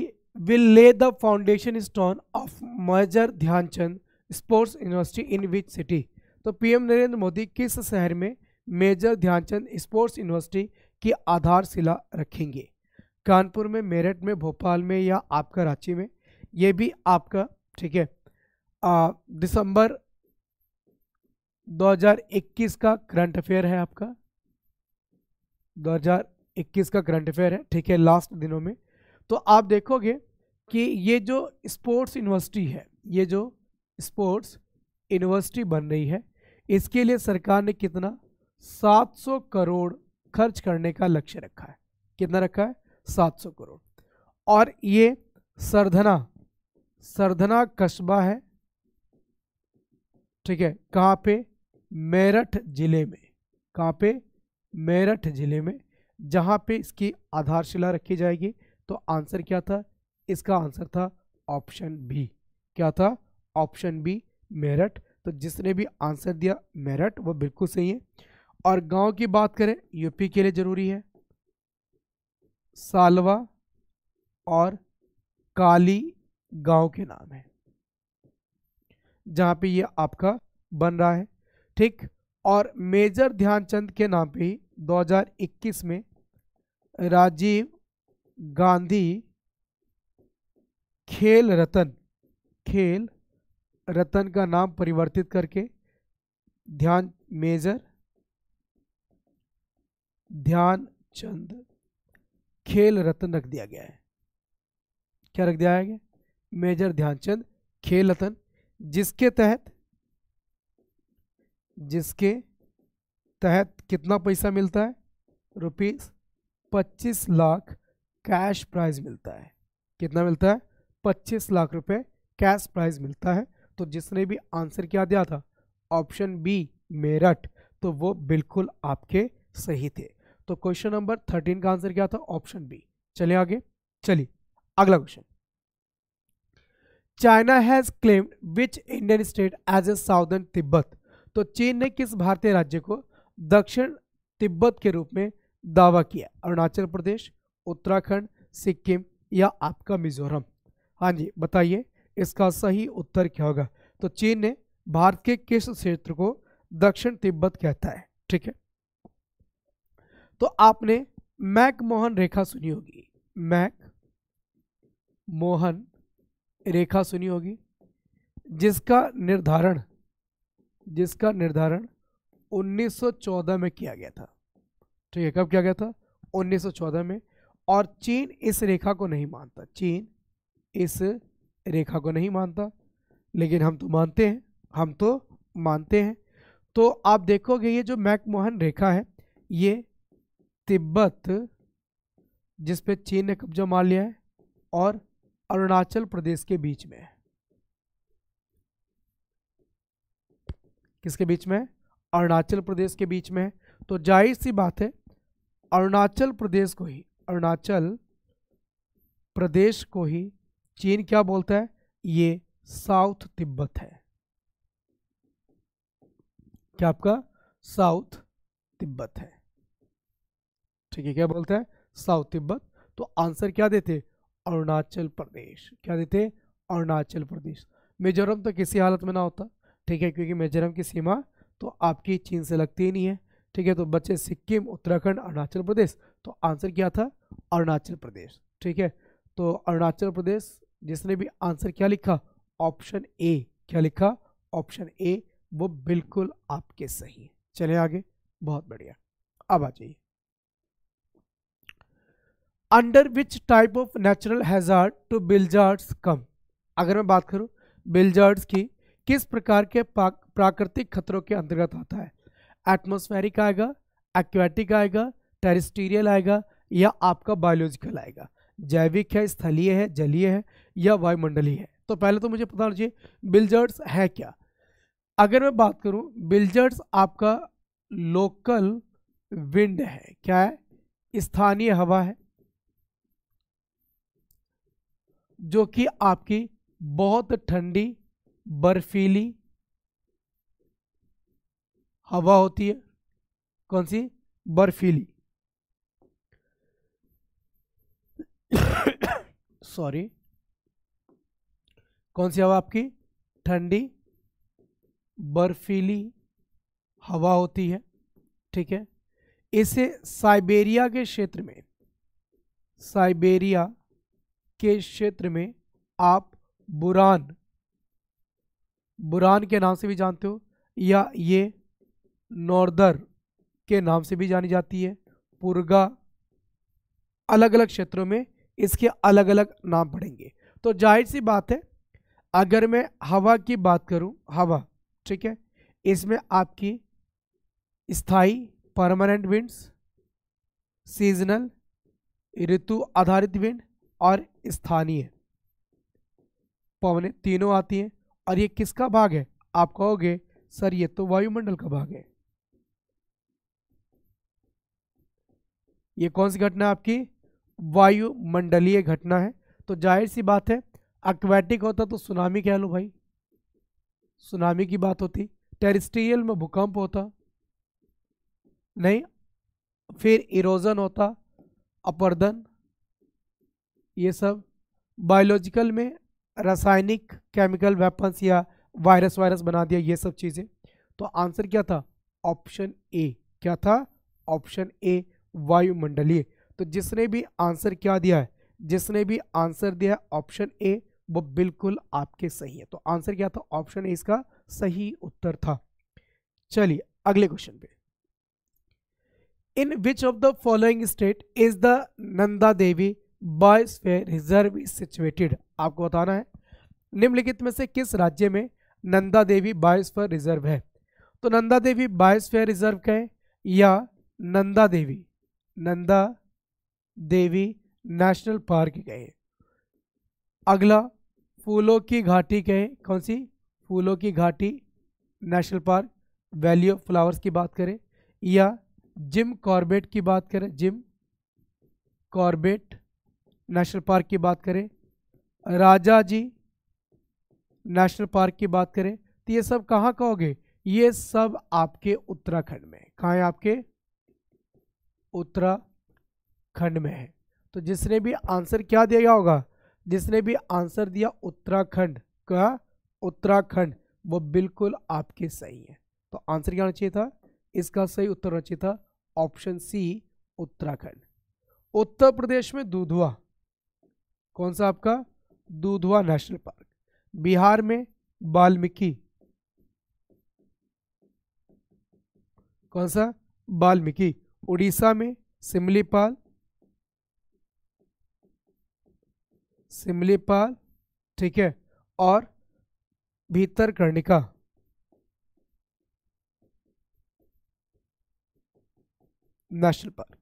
will lay the foundation stone of Major Dhyan Chand sports university in which city तो पीएम नरेंद्र मोदी किस शहर में मेजर ध्यानचंद स्पोर्ट्स यूनिवर्सिटी की आधारशिला रखेंगे कानपुर में मेरठ में भोपाल में या आपका रांची में ये भी आपका ठीक है दिसंबर 2021 का करंट अफेयर है आपका 2021 का करंट अफेयर है ठीक है लास्ट दिनों में तो आप देखोगे कि ये जो स्पोर्ट्स यूनिवर्सिटी है ये जो स्पोर्ट्स यूनिवर्सिटी बन रही है इसके लिए सरकार ने कितना 700 करोड़ खर्च करने का लक्ष्य रखा है कितना रखा है 700 करोड़ और ये सरधना सरधना कस्बा है ठीक है कहाँ पे मेरठ ज़िले में कहाँ पे मेरठ ज़िले में जहाँ पे इसकी आधारशिला रखी जाएगी तो आंसर क्या था इसका आंसर था ऑप्शन बी क्या था ऑप्शन बी मेरठ तो जिसने भी आंसर दिया मेरठ वो बिल्कुल सही है और गांव की बात करें यूपी के लिए ज़रूरी है सालवा और काली गांव के नाम है जहां पे ये आपका बन रहा है ठीक और मेजर ध्यानचंद के नाम पे 2021 में राजीव गांधी खेल रतन खेल रतन का नाम परिवर्तित करके ध्यान मेजर ध्यानचंद खेल रत्न रख दिया गया है क्या रख दिया गया मेजर ध्यानचंद खेल रतन जिसके तहत जिसके तहत कितना पैसा मिलता है रुपीस पच्चीस लाख कैश प्राइज मिलता है कितना मिलता है पच्चीस लाख रुपए कैश प्राइज मिलता है तो जिसने भी आंसर क्या दिया था ऑप्शन बी मेरठ तो वो बिल्कुल आपके सही थे तो क्वेश्चन नंबर थर्टीन का आंसर क्या था ऑप्शन बी चले आगे चलिए अगला question China has claimed which Indian state as a southern Tibet तो चीन ने किस भारतीय राज्य को दक्षिण तिब्बत के रूप में दावा किया अरुणाचल प्रदेश उत्तराखंड सिक्किम या आपका मिजोरम हाँ जी बताइए इसका सही उत्तर क्या होगा तो चीन ने भारत के किस क्षेत्र को दक्षिण तिब्बत कहता है ठीक है तो आपने मैक मोहन रेखा सुनी होगी मैक मोहन रेखा सुनी होगी जिसका निर्धारण जिसका निर्धारण 1914 में किया गया था ठीक है कब किया गया था 1914 में और चीन इस रेखा को नहीं मानता चीन इस रेखा को नहीं मानता लेकिन हम तो मानते हैं हम तो मानते हैं तो आप देखोगे ये जो मैकमोहन रेखा है ये तिब्बत जिस पे चीन ने कब्जा मार लिया है और अरुणाचल प्रदेश के बीच में किसके बीच में अरुणाचल प्रदेश के बीच में तो जाहिर सी बात है अरुणाचल प्रदेश को ही अरुणाचल प्रदेश को ही चीन क्या बोलता है ये साउथ तिब्बत है क्या आपका साउथ तिब्बत है ठीक है क्या बोलता है साउथ तिब्बत तो आंसर क्या देते अरुणाचल प्रदेश क्या देते अरुणाचल प्रदेश मिजोरम तो किसी हालत में ना होता ठीक है क्योंकि मिजोरम की सीमा तो आपकी चीन से लगती ही नहीं है ठीक है तो बच्चे सिक्किम उत्तराखंड अरुणाचल प्रदेश तो आंसर क्या था अरुणाचल प्रदेश ठीक है तो अरुणाचल प्रदेश जिसने भी आंसर क्या लिखा ऑप्शन ए क्या लिखा ऑप्शन ए वो बिल्कुल आपके सही है चले आगे बहुत बढ़िया अब आ जाइए under which type of natural hazard do blizzards come अगर मैं बात करूँ बिल्जार्ड्स की किस प्रकार के प्राकृतिक खतरों के अंतर्गत आता है एटमोस्फेरिक आएगा एक्वेटिक आएगा टेरिस्टीरियल आएगा या आपका बायोलॉजिकल आएगा जैविक है स्थलीय है जलीय है या वायुमंडलीय है तो पहले तो मुझे पता लीजिए चाहिए है क्या अगर मैं बात करूं बिल्जर्ड्स आपका लोकल विंड है क्या है स्थानीय हवा है जो कि आपकी बहुत ठंडी बर्फीली हवा होती है कौन सी बर्फीली सॉरी कौन सी हवा आपकी ठंडी बर्फीली हवा होती है ठीक है इसे साइबेरिया के क्षेत्र में साइबेरिया के क्षेत्र में आप बुरान बुरान के नाम से भी जानते हो या ये नॉर्दर के नाम से भी जानी जाती है पुरगा अलग अलग क्षेत्रों में इसके अलग अलग नाम पड़ेंगे तो जाहिर सी बात है अगर मैं हवा की बात करूं हवा ठीक है इसमें आपकी स्थाई परमानेंट विंड्स सीजनल ऋतु आधारित विंड और स्थानीय पवने तीनों आती हैं और ये किसका भाग है आप कहोगे सर ये तो वायुमंडल का भाग है ये कौन सी घटना आपकी वायुमंडलीय घटना है तो जाहिर सी बात है अक्वेटिक होता तो सुनामी कह लो भाई सुनामी की बात होती टेरिस्ट्रियल में भूकंप होता नहीं फिर इरोजन होता अपर्दन ये सब बायोलॉजिकल में रासायनिक केमिकल वेपन्स या वायरस वायरस बना दिया ये सब चीज़ें तो आंसर क्या था ऑप्शन ए क्या था ऑप्शन ए वायुमंडलीय तो जिसने भी आंसर क्या दिया है जिसने भी आंसर दिया है ऑप्शन ए वो बिल्कुल आपके सही है तो आंसर क्या था ऑप्शन ए इसका सही उत्तर था चलिए अगले क्वेश्चन पे in which of the following state is the Nanda Devi fair reserve is situated आपको बताना है निम्नलिखित में से किस राज्य में नंदा देवी फेयर रिजर्व है तो नंदा देवी फेयर रिजर्व का है या नंदा देवी नंदा देवी नेशनल पार्क गए अगला फूलों की घाटी गए कौन सी फूलों की घाटी national park valley of flowers की बात करें या जिम कॉर्बेट की बात करें जिम कॉर्बेट नेशनल पार्क की बात करें राजा जी नेशनल पार्क की बात करें तो ये सब कहाँ कहोगे ये सब आपके उत्तराखंड में कहाँ है आपके उत्तराखंड में है तो जिसने भी आंसर क्या दिया होगा जिसने भी आंसर दिया उत्तराखंड का उत्तराखंड वो बिल्कुल आपके सही है तो आंसर क्या होना चाहिए था इसका सही उत्तर होना चाहिए था ऑप्शन सी उत्तराखंड उत्तर प्रदेश में दूधवा कौन सा आपका दूधवा नेशनल पार्क बिहार में बाल्मीकि कौन सा बाल्मीकि उड़ीसा में सिमलीपाल सिमलीपाल ठीक है और भीतर कर्णिका नेशनल पार्क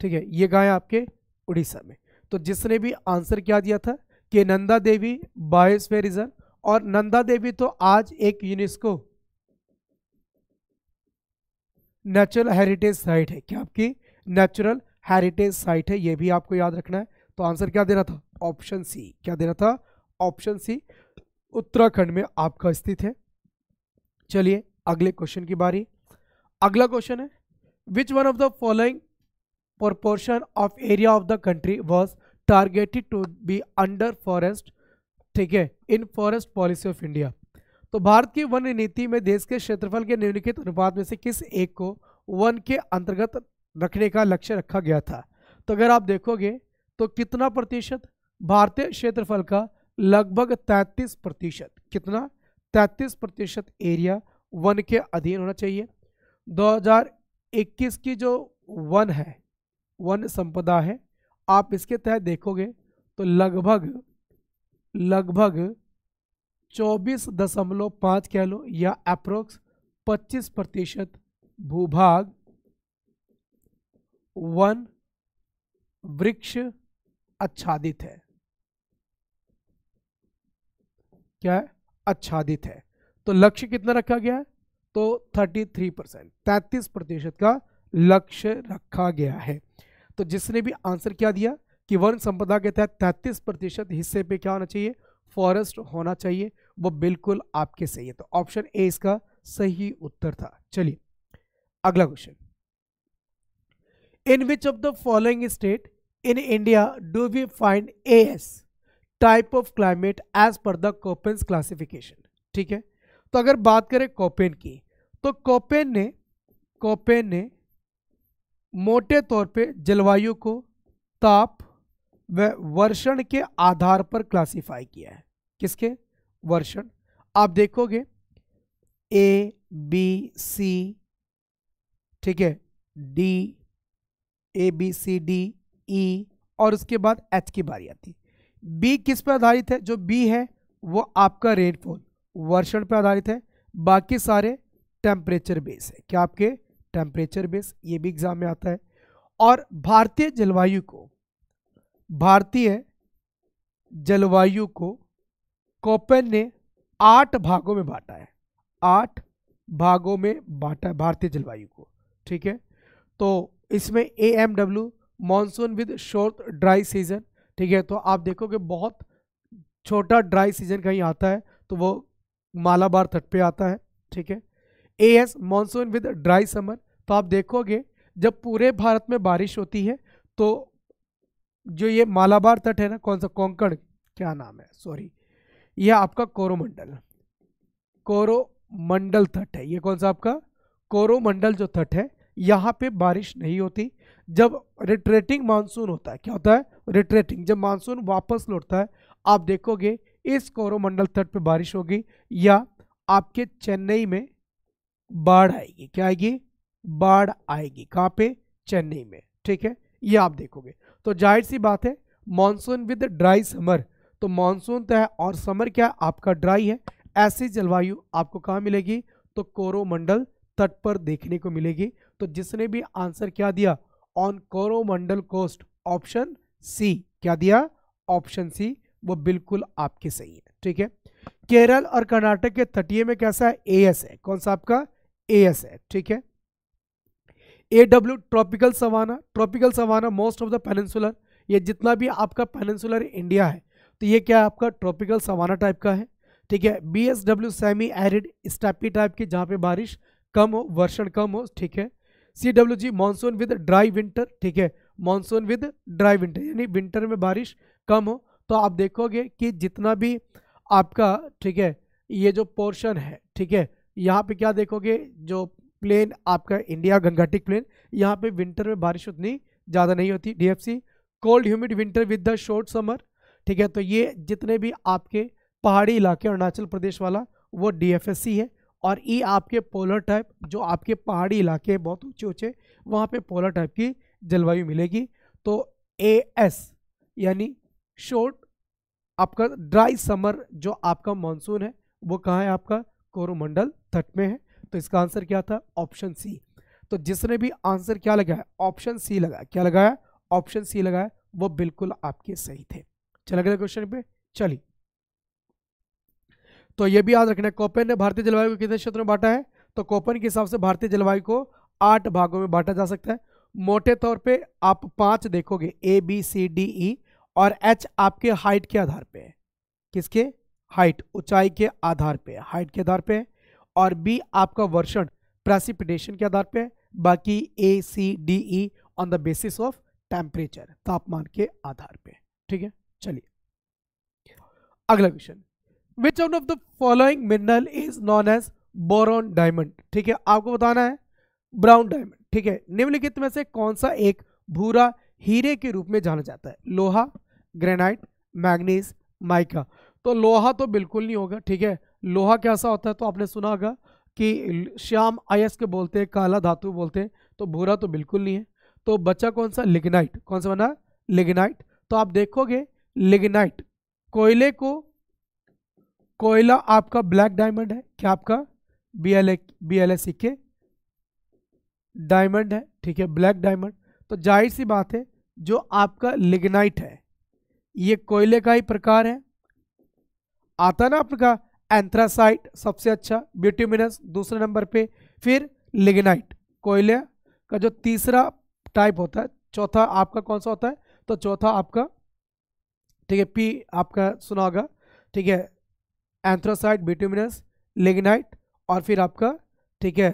ठीक है ये गाय आपके उड़ीसा में तो जिसने भी आंसर क्या दिया था कि नंदा देवी बायोस्फेयर रिजर्व और नंदा देवी तो आज एक यूनेस्को नेचुरल हेरिटेज साइट है क्या आपकी नेचुरल हेरिटेज साइट है ये भी आपको याद रखना है तो आंसर क्या देना था ऑप्शन सी क्या देना था ऑप्शन सी उत्तराखंड में आपका स्थित है चलिए अगले क्वेश्चन की बारी अगला क्वेश्चन है which one of the following proportion of area of the country was targeted to be under forest ठीक है in forest policy of India तो भारत की वन नीति में देश के क्षेत्रफल के निम्नलिखित अनुपात में से किस एक को वन के अंतर्गत रखने का लक्ष्य रखा गया था तो अगर आप देखोगे तो कितना प्रतिशत भारतीय क्षेत्रफल का लगभग 33 प्रतिशत कितना 33 प्रतिशत एरिया वन के अधीन होना चाहिए 2021 की जो वन है वन संपदा है आप इसके तहत देखोगे तो लगभग लगभग चौबीस पाँच कह लो या अप्रोक्स पच्चीस प्रतिशत भूभाग वन वृक्ष आच्छादित है क्या है आच्छादित है तो लक्ष्य कितना रखा गया है तो थ्री परसेंट तैतीस प्रतिशत का लक्ष्य रखा गया है तो जिसने भी आंसर क्या दिया कि वन संपदा के तहत तैतीस प्रतिशत हिस्से पे क्या होना चाहिए फॉरेस्ट होना चाहिए वो बिल्कुल आपके सही है तो ऑप्शन ए इसका सही उत्तर था चलिए अगला question in which of the following state in India do we find A S type of climate as per the Koppen's classification ठीक है तो अगर बात करें कोपेन की तो कोपेन ने कोपेन ने मोटे तौर पे जलवायु को ताप व वर्षण के आधार पर क्लासिफाई किया है किसके वर्षण आप देखोगे ए बी सी ठीक है D A B C D E और उसके बाद एच की बारी आती बी किस पर आधारित है जो बी है वो आपका रेनफॉल वर्षण पर आधारित है बाकी सारे टेम्परेचर बेस है क्या आपके टेम्परेचर बेस ये भी एग्जाम में आता है और भारतीय जलवायु को भारतीय जलवायु को कोपेन ने आठ भागों में बांटा है आठ भागों में बांटा है भारतीय जलवायु को ठीक है तो इसमें A M W monsoon with short dry season ठीक है तो आप देखोगे बहुत छोटा ड्राई सीजन कहीं आता है तो वो मालाबार तट पे आता है ठीक है A S monsoon with dry summer तो आप देखोगे जब पूरे भारत में बारिश होती है तो जो ये मालाबार तट है ना कौन सा कोंकण क्या नाम है सॉरी यह आपका कोरोमंडल कोरोमंडल तट है ये कौन सा आपका कोरोमंडल जो तट है यहाँ पे बारिश नहीं होती जब रिट्रेटिंग मानसून होता है क्या होता है रिट्रेटिंग जब मानसून वापस लौटता है आप देखोगे इस कोरोमंडल तट पे बारिश होगी या आपके चेन्नई में बाढ़ आएगी क्या आएगी बाढ़ आएगी कहाँ पे चेन्नई में ठीक है ये आप देखोगे तो जाहिर सी बात है मानसून विद ड्राई समर तो मानसून तो है और समर क्या आपका ड्राई है ऐसी जलवायु आपको कहाँ मिलेगी तो कोरोमंडल तट पर देखने को मिलेगी तो जिसने भी आंसर क्या दिया on Coromandel coast option C क्या दिया ऑप्शन सी वो बिल्कुल आपके सही है ठीक है केरल और कर्नाटक के तटीय में कैसा है एएस है कौन सा आपका एस है ठीक है A W tropical savanna tropical savanna most of the peninsular ये जितना भी आपका पेनेंसुलर इंडिया है तो ये क्या है आपका ट्रॉपिकल सवाना टाइप का है ठीक है B S W semi arid steppe type की जहाँ पे बारिश कम हो वर्षण कम हो ठीक है C W G monsoon with dry winter ठीक है मानसून विद ड्राई विंटर यानी विंटर में बारिश कम हो तो आप देखोगे कि जितना भी आपका ठीक है ये जो पोर्शन है ठीक है यहाँ पे क्या देखोगे जो प्लेन आपका इंडिया गंगाटिक प्लेन यहाँ पे विंटर में बारिश उतनी ज़्यादा नहीं होती DFC cold humid winter with the short summer ठीक है तो ये जितने भी आपके पहाड़ी इलाके अरुणाचल प्रदेश वाला वो डी है और ई e आपके पोलर टाइप जो आपके पहाड़ी इलाके हैं बहुत ऊँचे ऊँचे वहाँ पे पोलर टाइप की जलवायु मिलेगी तो ए एस यानी शॉर्ट आपका ड्राई समर जो आपका मानसून है वो कहाँ है आपका कोरोमंडल तट में है तो इसका आंसर क्या था ऑप्शन सी तो जिसने भी आंसर क्या लगाया ऑप्शन सी लगाया क्या लगाया ऑप्शन सी लगाया वो बिल्कुल आपके सही थे चल अगले क्वेश्चन पे चलिए तो ये भी याद रखना कोपेन ने भारतीय जलवायु को कितने क्षेत्रों में बांटा है तो कोपेन के हिसाब से भारतीय जलवायु को आठ भागों में बांटा जा सकता है मोटे तौर पे आप पांच देखोगे ए बी सी डी ई और एच आपके हाइट के आधार पे है किसके हाइट ऊंचाई के आधार पे हाइट के आधार पे और बी आपका वर्षण प्रेसिपिटेशन के आधार पे बाकी A C D E on the basis of temperature तापमान के आधार पे ठीक है चलिए अगला question which one of the following mineral is known as boron diamond ठीक है आपको बताना है ब्राउन डायमंड ठीक है निम्नलिखित में से कौन सा एक भूरा हीरे के रूप में जाना जाता है लोहा ग्रेनाइट मैग्नीज माइका तो लोहा तो बिल्कुल नहीं होगा ठीक है लोहा कैसा होता है तो आपने सुना होगा कि श्याम अयस्क के बोलते हैं काला धातु बोलते हैं तो भूरा तो बिल्कुल नहीं है तो बच्चा कौन सा लिग्नाइट कौन सा बना लिग्नाइट तो आप देखोगे लिग्नाइट कोयले को कोयला आपका ब्लैक डायमंड है क्या आपका B L B L S के डायमंड है ठीक है ब्लैक डायमंड तो जाहिर सी बात है जो आपका लिग्नाइट है ये कोयले का ही प्रकार है आता है ना आपका एंथ्रासाइट सबसे अच्छा ब्यूटिमिनस दूसरे नंबर पे फिर लिगनाइट कोयले का जो तीसरा टाइप होता है चौथा आपका कौन सा होता है तो चौथा आपका ठीक है पी आपका सुना होगा ठीक है एंथ्रोसाइट ब्यूटिमिनस लिगनाइट और फिर आपका ठीक है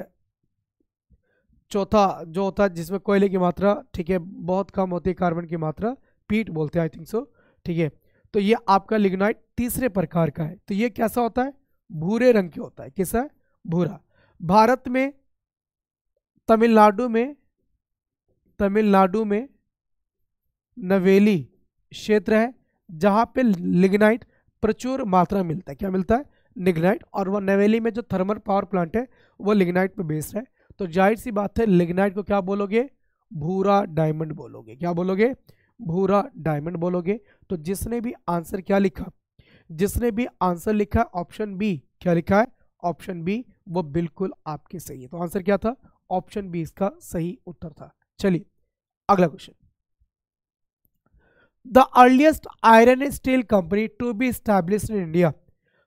चौथा जो होता है जिसमें कोयले की मात्रा ठीक है बहुत कम होती है कार्बन की मात्रा पीट बोलते हैं आई थिंक सो ठीक है तो ये आपका लिग्नाइट तीसरे प्रकार का है तो ये कैसा होता है भूरे रंग के होता है कैसा भूरा भारत में तमिलनाडु में तमिलनाडु में नवेली क्षेत्र है जहाँ पे लिग्नाइट प्रचुर मात्रा मिलता है क्या मिलता है लिग्नाइट और वह नवेली में जो थर्मल पावर प्लांट है वो लिग्नाइट पर बेस्ड है तो जाहिर सी बात है लिग्नाइट को क्या बोलोगे भूरा डायमंड बोलोगे क्या बोलोगे भूरा डायमंड बोलोगे तो जिसने भी आंसर क्या लिखा जिसने भी आंसर लिखा ऑप्शन बी क्या लिखा है ऑप्शन बी वो बिल्कुल आपके सही है तो आंसर क्या था ऑप्शन बी इसका सही उत्तर था चलिए अगला question the earliest iron and steel company to be establish in India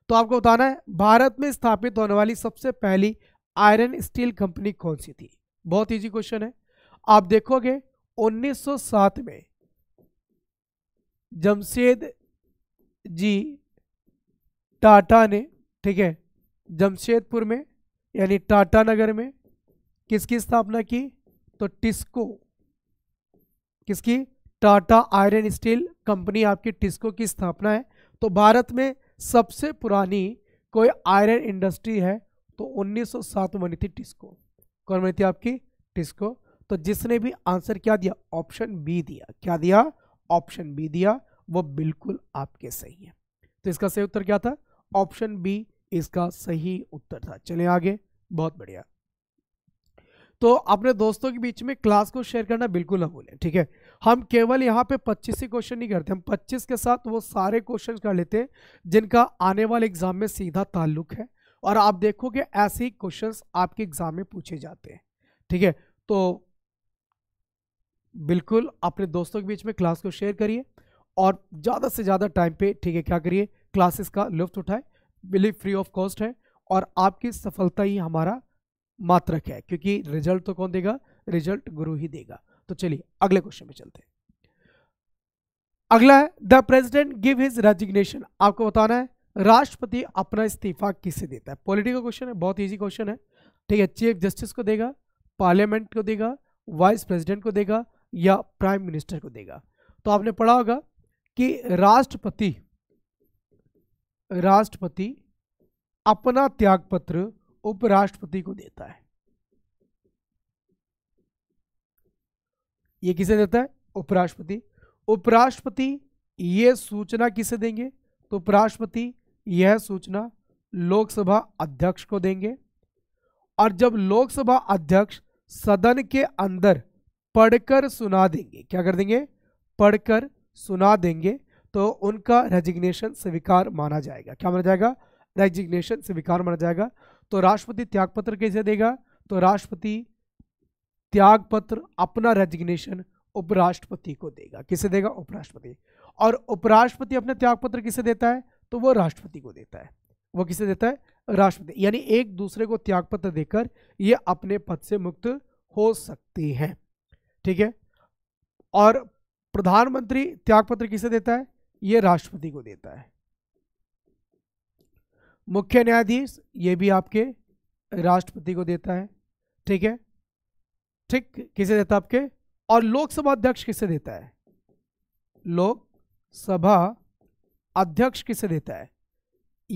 तो आपको बताना है भारत में स्थापित होने वाली सबसे पहली आयरन स्टील कंपनी कौन सी थी बहुत इजी क्वेश्चन है आप देखोगे 1907 में जमशेद जी टाटा ने ठीक है जमशेदपुर में यानी टाटा नगर में किसकी स्थापना की तो टिस्को किसकी टाटा आयरन स्टील कंपनी आपकी टिस्को की स्थापना है तो भारत में सबसे पुरानी कोई आयरन इंडस्ट्री है तो 1907 में बनी थी टिस्को कौन बनी थी आपकी टिस्को तो जिसने भी आंसर क्या दिया ऑप्शन बी दिया क्या दिया ऑप्शन बी दिया वो बिल्कुल आपके सही है तो इसका सही उत्तर क्या था ऑप्शन बी इसका सही उत्तर था चले आगे बहुत बढ़िया तो अपने दोस्तों के बीच में क्लास को शेयर करना बिल्कुल ना भूलें ठीक है हम केवल यहाँ पे 25 ही क्वेश्चन नहीं करते हम 25 के साथ वो सारे क्वेश्चन कर लेते हैं जिनका आने वाले एग्जाम में सीधा ताल्लुक है और आप देखोगे ऐसे ही क्वेश्चन आपके एग्जाम में पूछे जाते हैं ठीक है तो बिल्कुल अपने दोस्तों के बीच में क्लास को शेयर करिए और ज़्यादा से ज़्यादा टाइम पे ठीक है क्या करिए क्लासेस का लुफ्त उठाए बिलीव फ्री ऑफ कॉस्ट है और आपकी सफलता ही हमारा मात्रक है क्योंकि रिजल्ट तो कौन देगा रिजल्ट गुरु ही देगा तो चलिए अगले क्वेश्चन में चलते हैं अगला है the president give his resignation आपको बताना है राष्ट्रपति अपना इस्तीफा किसे देता है पॉलिटिकल क्वेश्चन है बहुत इजी क्वेश्चन है ठीक है चीफ जस्टिस को देगा पार्लियामेंट को देगा वाइस प्रेसिडेंट को देगा या प्राइम मिनिस्टर को देगा तो आपने पढ़ा होगा कि राष्ट्रपति राष्ट्रपति अपना त्यागपत्र उपराष्ट्रपति को देता है ये किसे देता है उपराष्ट्रपति उपराष्ट्रपति ये सूचना किसे देंगे तो उपराष्ट्रपति यह सूचना लोकसभा अध्यक्ष को देंगे और जब लोकसभा अध्यक्ष सदन के अंदर पढ़कर सुना देंगे क्या कर देंगे पढ़कर सुना देंगे तो उनका रेजिग्नेशन स्वीकार माना जाएगा क्या माना जाएगा रेजिग्नेशन स्वीकार माना जाएगा तो राष्ट्रपति त्यागपत्र कैसे देगा तो राष्ट्रपति त्यागपत्र अपना रेजिग्नेशन उपराष्ट्रपति को देगा किसे देगा उपराष्ट्रपति और उपराष्ट्रपति अपना त्यागपत्र किसे देता है तो वो राष्ट्रपति को देता है वो किसे देता है राष्ट्रपति यानी एक दूसरे को त्यागपत्र देकर ये अपने पद से मुक्त हो सकते हैं ठीक है और प्रधानमंत्री त्यागपत्र किसे देता है ये राष्ट्रपति को देता है मुख्य न्यायाधीश ये भी आपके राष्ट्रपति को देता है ठीक है ठीक किसे देता है आपके और लोकसभा अध्यक्ष किसे देता है लोकसभा अध्यक्ष किसे देता है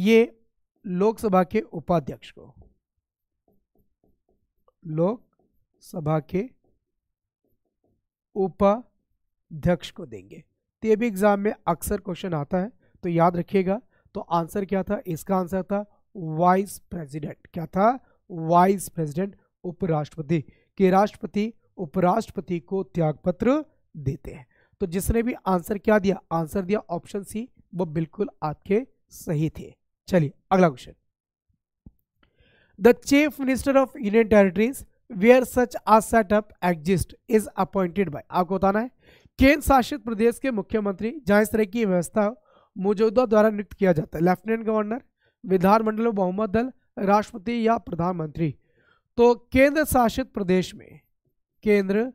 ये लोकसभा के उपाध्यक्ष को लोकसभा के उपाध्यक्ष को देंगे तो ये भी एग्ज़ाम में अक्सर क्वेश्चन आता है तो याद रखिएगा तो आंसर क्या था इसका आंसर था वाइस प्रेसिडेंट क्या था वाइस प्रेसिडेंट उपराष्ट्रपति के राष्ट्रपति उपराष्ट्रपति को त्यागपत्र देते हैं तो जिसने भी आंसर क्या दिया आंसर दिया ऑप्शन सी वो बिल्कुल आपके सही थे चलिए अगला question the chief minister of union territories where such a setup exist is appointed by आपको बताना है केंद्र शासित प्रदेश के मुख्यमंत्री जहां इस तरह की व्यवस्था मौजूदा द्वारा नियुक्त किया जाता है लेफ्टिनेंट गवर्नर विधानमंडल बहुमत दल राष्ट्रपति या प्रधानमंत्री तो केंद्र शासित प्रदेश में केंद्र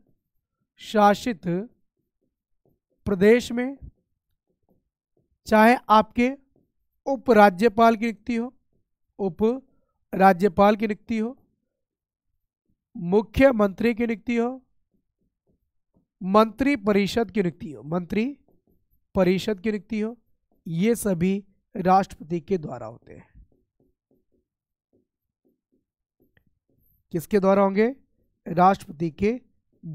शासित प्रदेश में चाहे आपके उपराज्यपाल की नियुक्ति हो उप राज्यपाल की नियुक्ति हो मुख्यमंत्री की नियुक्ति हो मंत्री परिषद की नियुक्ति हो मंत्री परिषद की नियुक्ति हो ये सभी राष्ट्रपति के द्वारा होते हैं किसके द्वारा होंगे राष्ट्रपति के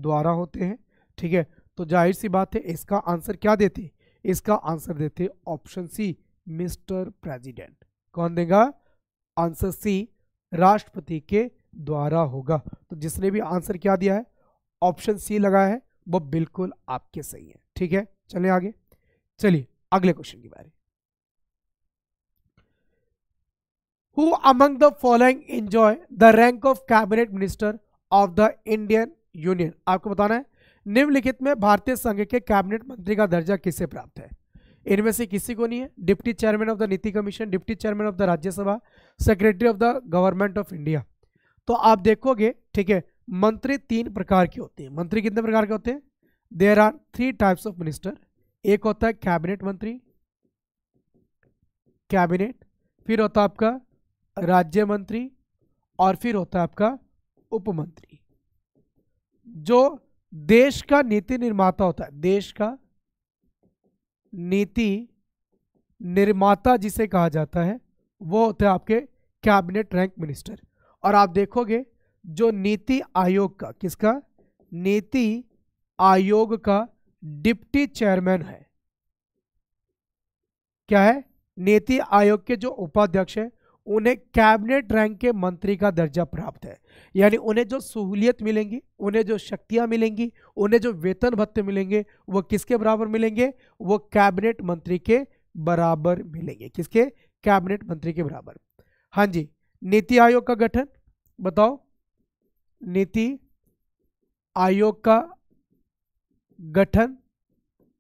द्वारा होते हैं ठीक है तो जाहिर सी बात है इसका आंसर क्या देते इसका आंसर देते ऑप्शन सी मिस्टर प्रेसिडेंट कौन देगा आंसर सी राष्ट्रपति के द्वारा होगा तो जिसने भी आंसर क्या दिया है ऑप्शन सी लगाया है वो बिल्कुल आपके सही है ठीक है चले आगे चलिए अगले क्वेश्चन की बारे who among the following enjoy the rank of cabinet minister of the Indian union आपको बताना है निम्नलिखित में भारतीय संघ के कैबिनेट मंत्री का दर्जा किसे प्राप्त है इनमें से किसी को नहीं है deputy chairman of the Niti commission deputy chairman of the Rajya Sabha secretary of the government of India तो आप देखोगे ठीक है मंत्री तीन प्रकार के होते हैं मंत्री कितने प्रकार के होते हैं there are three types of minister एक होता है कैबिनेट मंत्री कैबिनेट फिर होता है आपका राज्य मंत्री और फिर होता है आपका उप मंत्री जो देश का नीति निर्माता होता है देश का नीति निर्माता जिसे कहा जाता है वो होता है आपके कैबिनेट रैंक मिनिस्टर और आप देखोगे जो नीति आयोग का किसका नीति आयोग का डिप्टी चेयरमैन है क्या है नीति आयोग के जो उपाध्यक्ष हैं उन्हें कैबिनेट रैंक के मंत्री का दर्जा प्राप्त है यानी उन्हें जो सहूलियत मिलेंगी उन्हें जो शक्तियां मिलेंगी उन्हें जो वेतन भत्ते मिलेंगे वो किसके बराबर मिलेंगे वो कैबिनेट मंत्री के बराबर मिलेंगे किसके कैबिनेट मंत्री के बराबर हाँ जी नीति आयोग का गठन बताओ नीति आयोग का गठन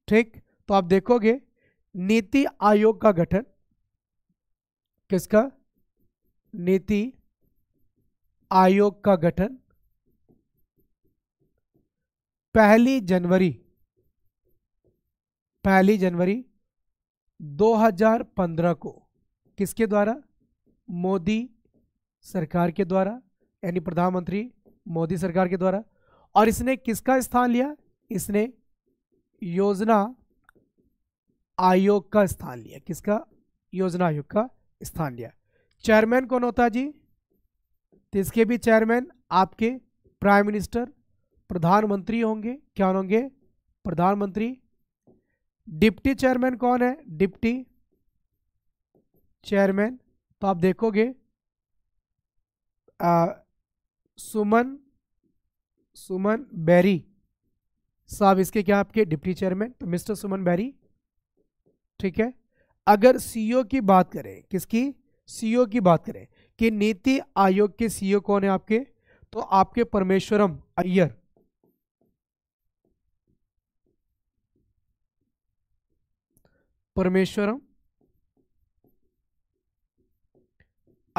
ठीक तो आप देखोगे नीति आयोग का गठन किसका नीति आयोग का गठन पहली जनवरी पहली जनवरी 2015 को किसके द्वारा मोदी सरकार के द्वारा यानी प्रधानमंत्री मोदी सरकार के द्वारा और इसने किसका स्थान लिया इसने योजना आयोग का स्थान लिया किसका योजना आयोग का स्थान लिया चेयरमैन कौन होता जी तो इसके भी चेयरमैन आपके प्राइम मिनिस्टर प्रधानमंत्री होंगे क्या होंगे प्रधानमंत्री डिप्टी चेयरमैन कौन है डिप्टी चेयरमैन तो आप देखोगे Uh, सुमन सुमन बैरी साहब इसके क्या आपके डिप्टी चेयरमैन तो मिस्टर सुमन बैरी ठीक है अगर सीईओ की बात करें किसकी सीईओ की बात करें कि नीति आयोग के सीईओ कौन है आपके तो आपके परमेश्वरम अय्यर परमेश्वरम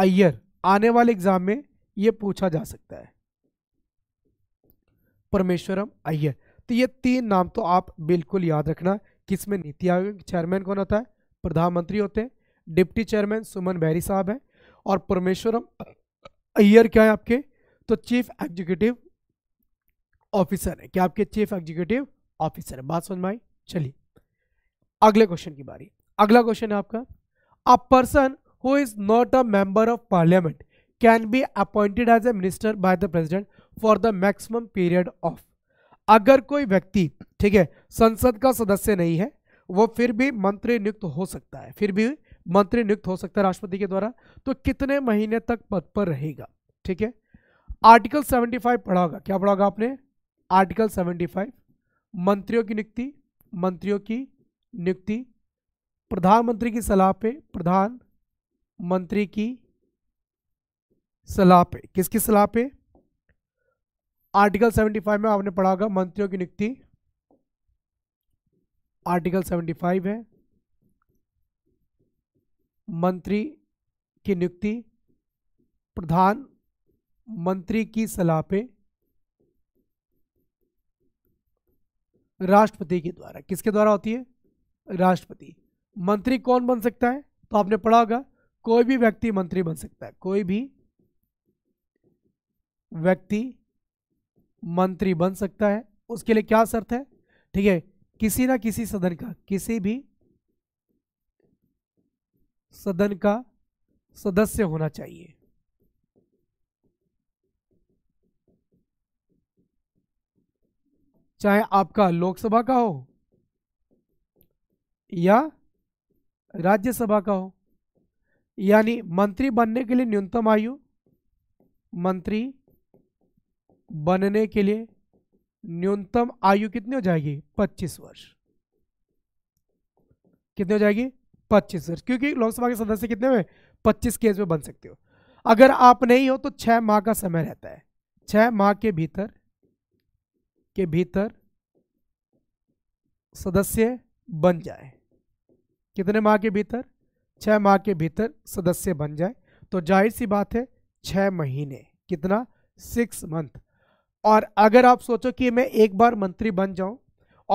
अय्यर आने वाले एग्जाम में ये पूछा जा सकता है परमेश्वरम अय्यर तो ये तीन नाम तो आप बिल्कुल याद रखना किसमें नीति आयोग चेयरमैन कौन होता है प्रधानमंत्री होते हैं डिप्टी चेयरमैन सुमन बैरी साहब हैं और परमेश्वरम अय्यर क्या है आपके तो चीफ एग्जीक्यूटिव ऑफिसर है क्या आपके चीफ एग्जीक्यूटिव ऑफिसर है बात समझ में चलिए अगले क्वेश्चन की बारी अगला क्वेश्चन है आपका a person who is not a member of parliament can be appointed as a minister by the president for the maximum period of अगर कोई व्यक्ति ठीक है संसद का सदस्य नहीं है वो फिर भी मंत्री नियुक्त हो सकता है फिर भी मंत्री नियुक्त हो सकता है राष्ट्रपति के द्वारा तो कितने महीने तक पद पर रहेगा ठीक है आर्टिकल 75 पढ़ा होगा क्या पढ़ा होगा आपने आर्टिकल 75 मंत्रियों की नियुक्ति मंत्रियों की नियुक्ति प्रधानमंत्री की सलाह पे प्रधान मंत्री की सलाह पे किसकी सलाह पे आर्टिकल 75 में आपने पढ़ा होगा मंत्रियों की नियुक्ति आर्टिकल 75 है मंत्री की नियुक्ति प्रधान मंत्री की सलाह पे राष्ट्रपति के द्वारा किसके द्वारा होती है राष्ट्रपति मंत्री कौन बन सकता है तो आपने पढ़ा होगा कोई भी व्यक्ति मंत्री बन सकता है कोई भी व्यक्ति मंत्री बन सकता है उसके लिए क्या शर्त है ठीक है किसी ना किसी सदन का किसी भी सदन का सदस्य होना चाहिए चाहे आपका लोकसभा का हो या राज्यसभा का हो यानी मंत्री बनने के लिए न्यूनतम आयु मंत्री बनने के लिए न्यूनतम आयु कितनी हो जाएगी 25 वर्ष कितनी हो जाएगी 25 वर्ष क्योंकि लोकसभा के सदस्य कितने में 25 केस में बन सकते हो अगर आप नहीं हो तो छह माह का समय रहता है छह माह के भीतर के भीतर सदस्य बन जाए कितने माह के भीतर छह माह के भीतर सदस्य बन जाए तो जाहिर सी बात है छह महीने कितना सिक्स मंथ और अगर आप सोचो कि मैं एक बार मंत्री बन जाऊं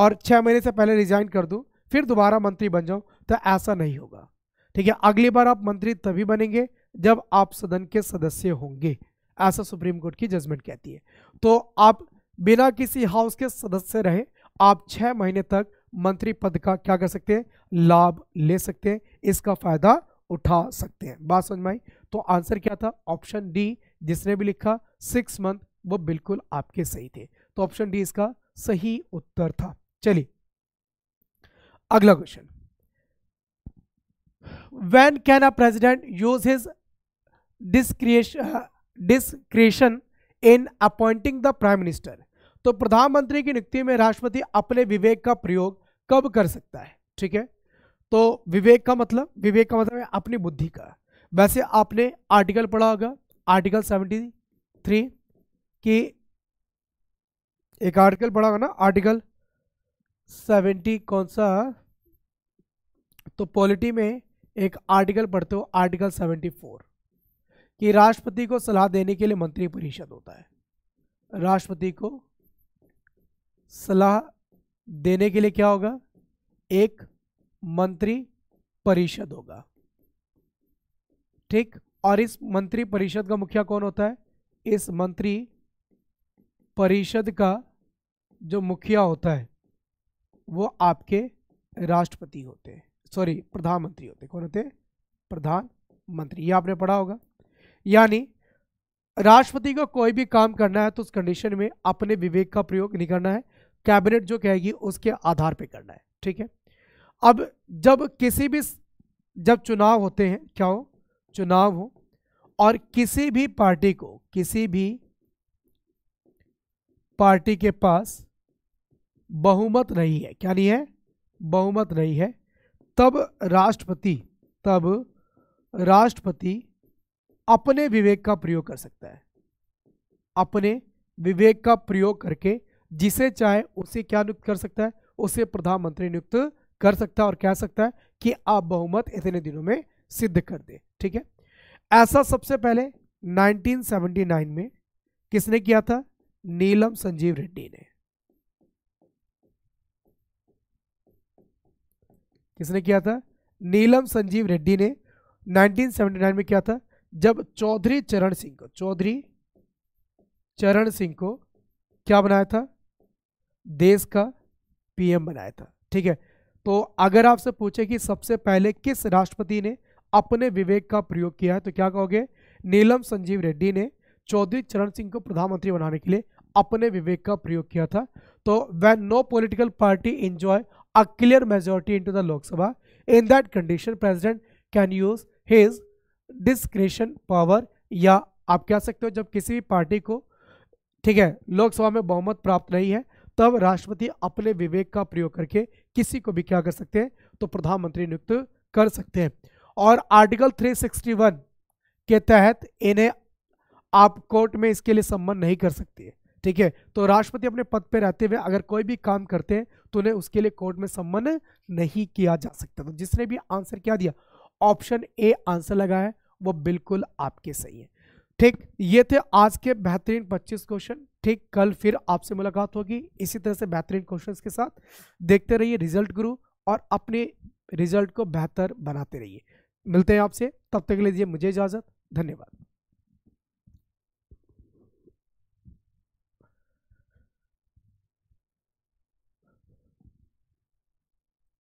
और छः महीने से पहले रिजाइन कर दूं फिर दोबारा मंत्री बन जाऊं तो ऐसा नहीं होगा ठीक है अगली बार आप मंत्री तभी बनेंगे जब आप सदन के सदस्य होंगे ऐसा सुप्रीम कोर्ट की जजमेंट कहती है तो आप बिना किसी हाउस के सदस्य रहे आप छः महीने तक मंत्री पद का क्या कर सकते हैं लाभ ले सकते हैं इसका फायदा उठा सकते हैं बात समझ में आई तो आंसर क्या था ऑप्शन डी जिसने भी लिखा सिक्स मंथ वो बिल्कुल आपके सही थे तो ऑप्शन डी इसका सही उत्तर था चलिए अगला question when can a president use his discretion in appointing the prime minister तो प्रधानमंत्री की नियुक्ति में राष्ट्रपति अपने विवेक का प्रयोग कब कर सकता है ठीक है तो विवेक का मतलब विवेक का मतलब है अपनी बुद्धि का वैसे आपने आर्टिकल पढ़ा होगा आर्टिकल सेवेंटी थ्री कि एक आर्टिकल पढ़ा होगा ना आर्टिकल सेवेंटी कौन सा तो पॉलिटी में एक आर्टिकल पढ़ते हो आर्टिकल सेवेंटी फोर कि राष्ट्रपति को सलाह देने के लिए मंत्री परिषद होता है राष्ट्रपति को सलाह देने के लिए क्या होगा एक मंत्री परिषद होगा ठीक और इस मंत्री परिषद का मुखिया कौन होता है इस मंत्री परिषद का जो मुखिया होता है वो आपके राष्ट्रपति होते हैं सॉरी प्रधानमंत्री होते कौन होते प्रधानमंत्री ये आपने पढ़ा होगा यानी राष्ट्रपति को कोई भी काम करना है तो उस कंडीशन में अपने विवेक का प्रयोग नहीं करना है कैबिनेट जो कहेगी उसके आधार पे करना है ठीक है अब जब किसी भी जब चुनाव होते हैं क्या हो चुनाव हो और किसी भी पार्टी को किसी भी पार्टी के पास बहुमत नहीं है क्या नहीं है बहुमत नहीं है तब राष्ट्रपति तब राष्ट्रपति अपने विवेक का प्रयोग कर सकता है अपने विवेक का प्रयोग करके जिसे चाहे उसे क्या नियुक्त कर सकता है उसे प्रधानमंत्री नियुक्त कर सकता है और कह सकता है कि आप बहुमत इतने दिनों में सिद्ध कर दे ठीक है ऐसा सबसे पहले 1979 में किसने किया था नीलम संजीव रेड्डी ने किसने किया था नीलम संजीव रेड्डी ने 1979 में किया था जब चौधरी चरण सिंह को चौधरी चरण सिंह को क्या बनाया था देश का पीएम बनाया था ठीक है तो अगर आपसे पूछे कि सबसे पहले किस राष्ट्रपति ने अपने विवेक का प्रयोग किया है तो क्या कहोगे नीलम संजीव रेड्डी ने चौधरी चरण सिंह को प्रधानमंत्री बनाने के लिए अपने विवेक का प्रयोग किया था तो when no political party enjoy a clear majority in to the Lok Sabha in that condition president can use his discretion power या आप कह सकते हो जब किसी भी पार्टी को ठीक है लोकसभा में बहुमत प्राप्त नहीं है तब राष्ट्रपति अपने विवेक का प्रयोग करके किसी को भी क्या कर सकते हैं तो प्रधानमंत्री नियुक्त कर सकते हैं और आर्टिकल 361 के तहत इन्हें आप कोर्ट में इसके लिए सम्मान नहीं कर सकते ठीक है तो राष्ट्रपति अपने पद पर रहते हुए अगर कोई भी काम करते हैं तो उन्हें उसके लिए कोर्ट में सम्मान नहीं किया जा सकता तो जिसने भी आंसर क्या दिया ऑप्शन ए आंसर लगा है वो बिल्कुल आपके सही है ठीक ये थे आज के बेहतरीन 25 क्वेश्चन ठीक कल फिर आपसे मुलाकात होगी इसी तरह से बेहतरीन क्वेश्चन के साथ देखते रहिए रिजल्ट गुरु और अपने रिजल्ट को बेहतर बनाते रहिए मिलते हैं आपसे तब तक के लिए मुझे इजाज़त धन्यवाद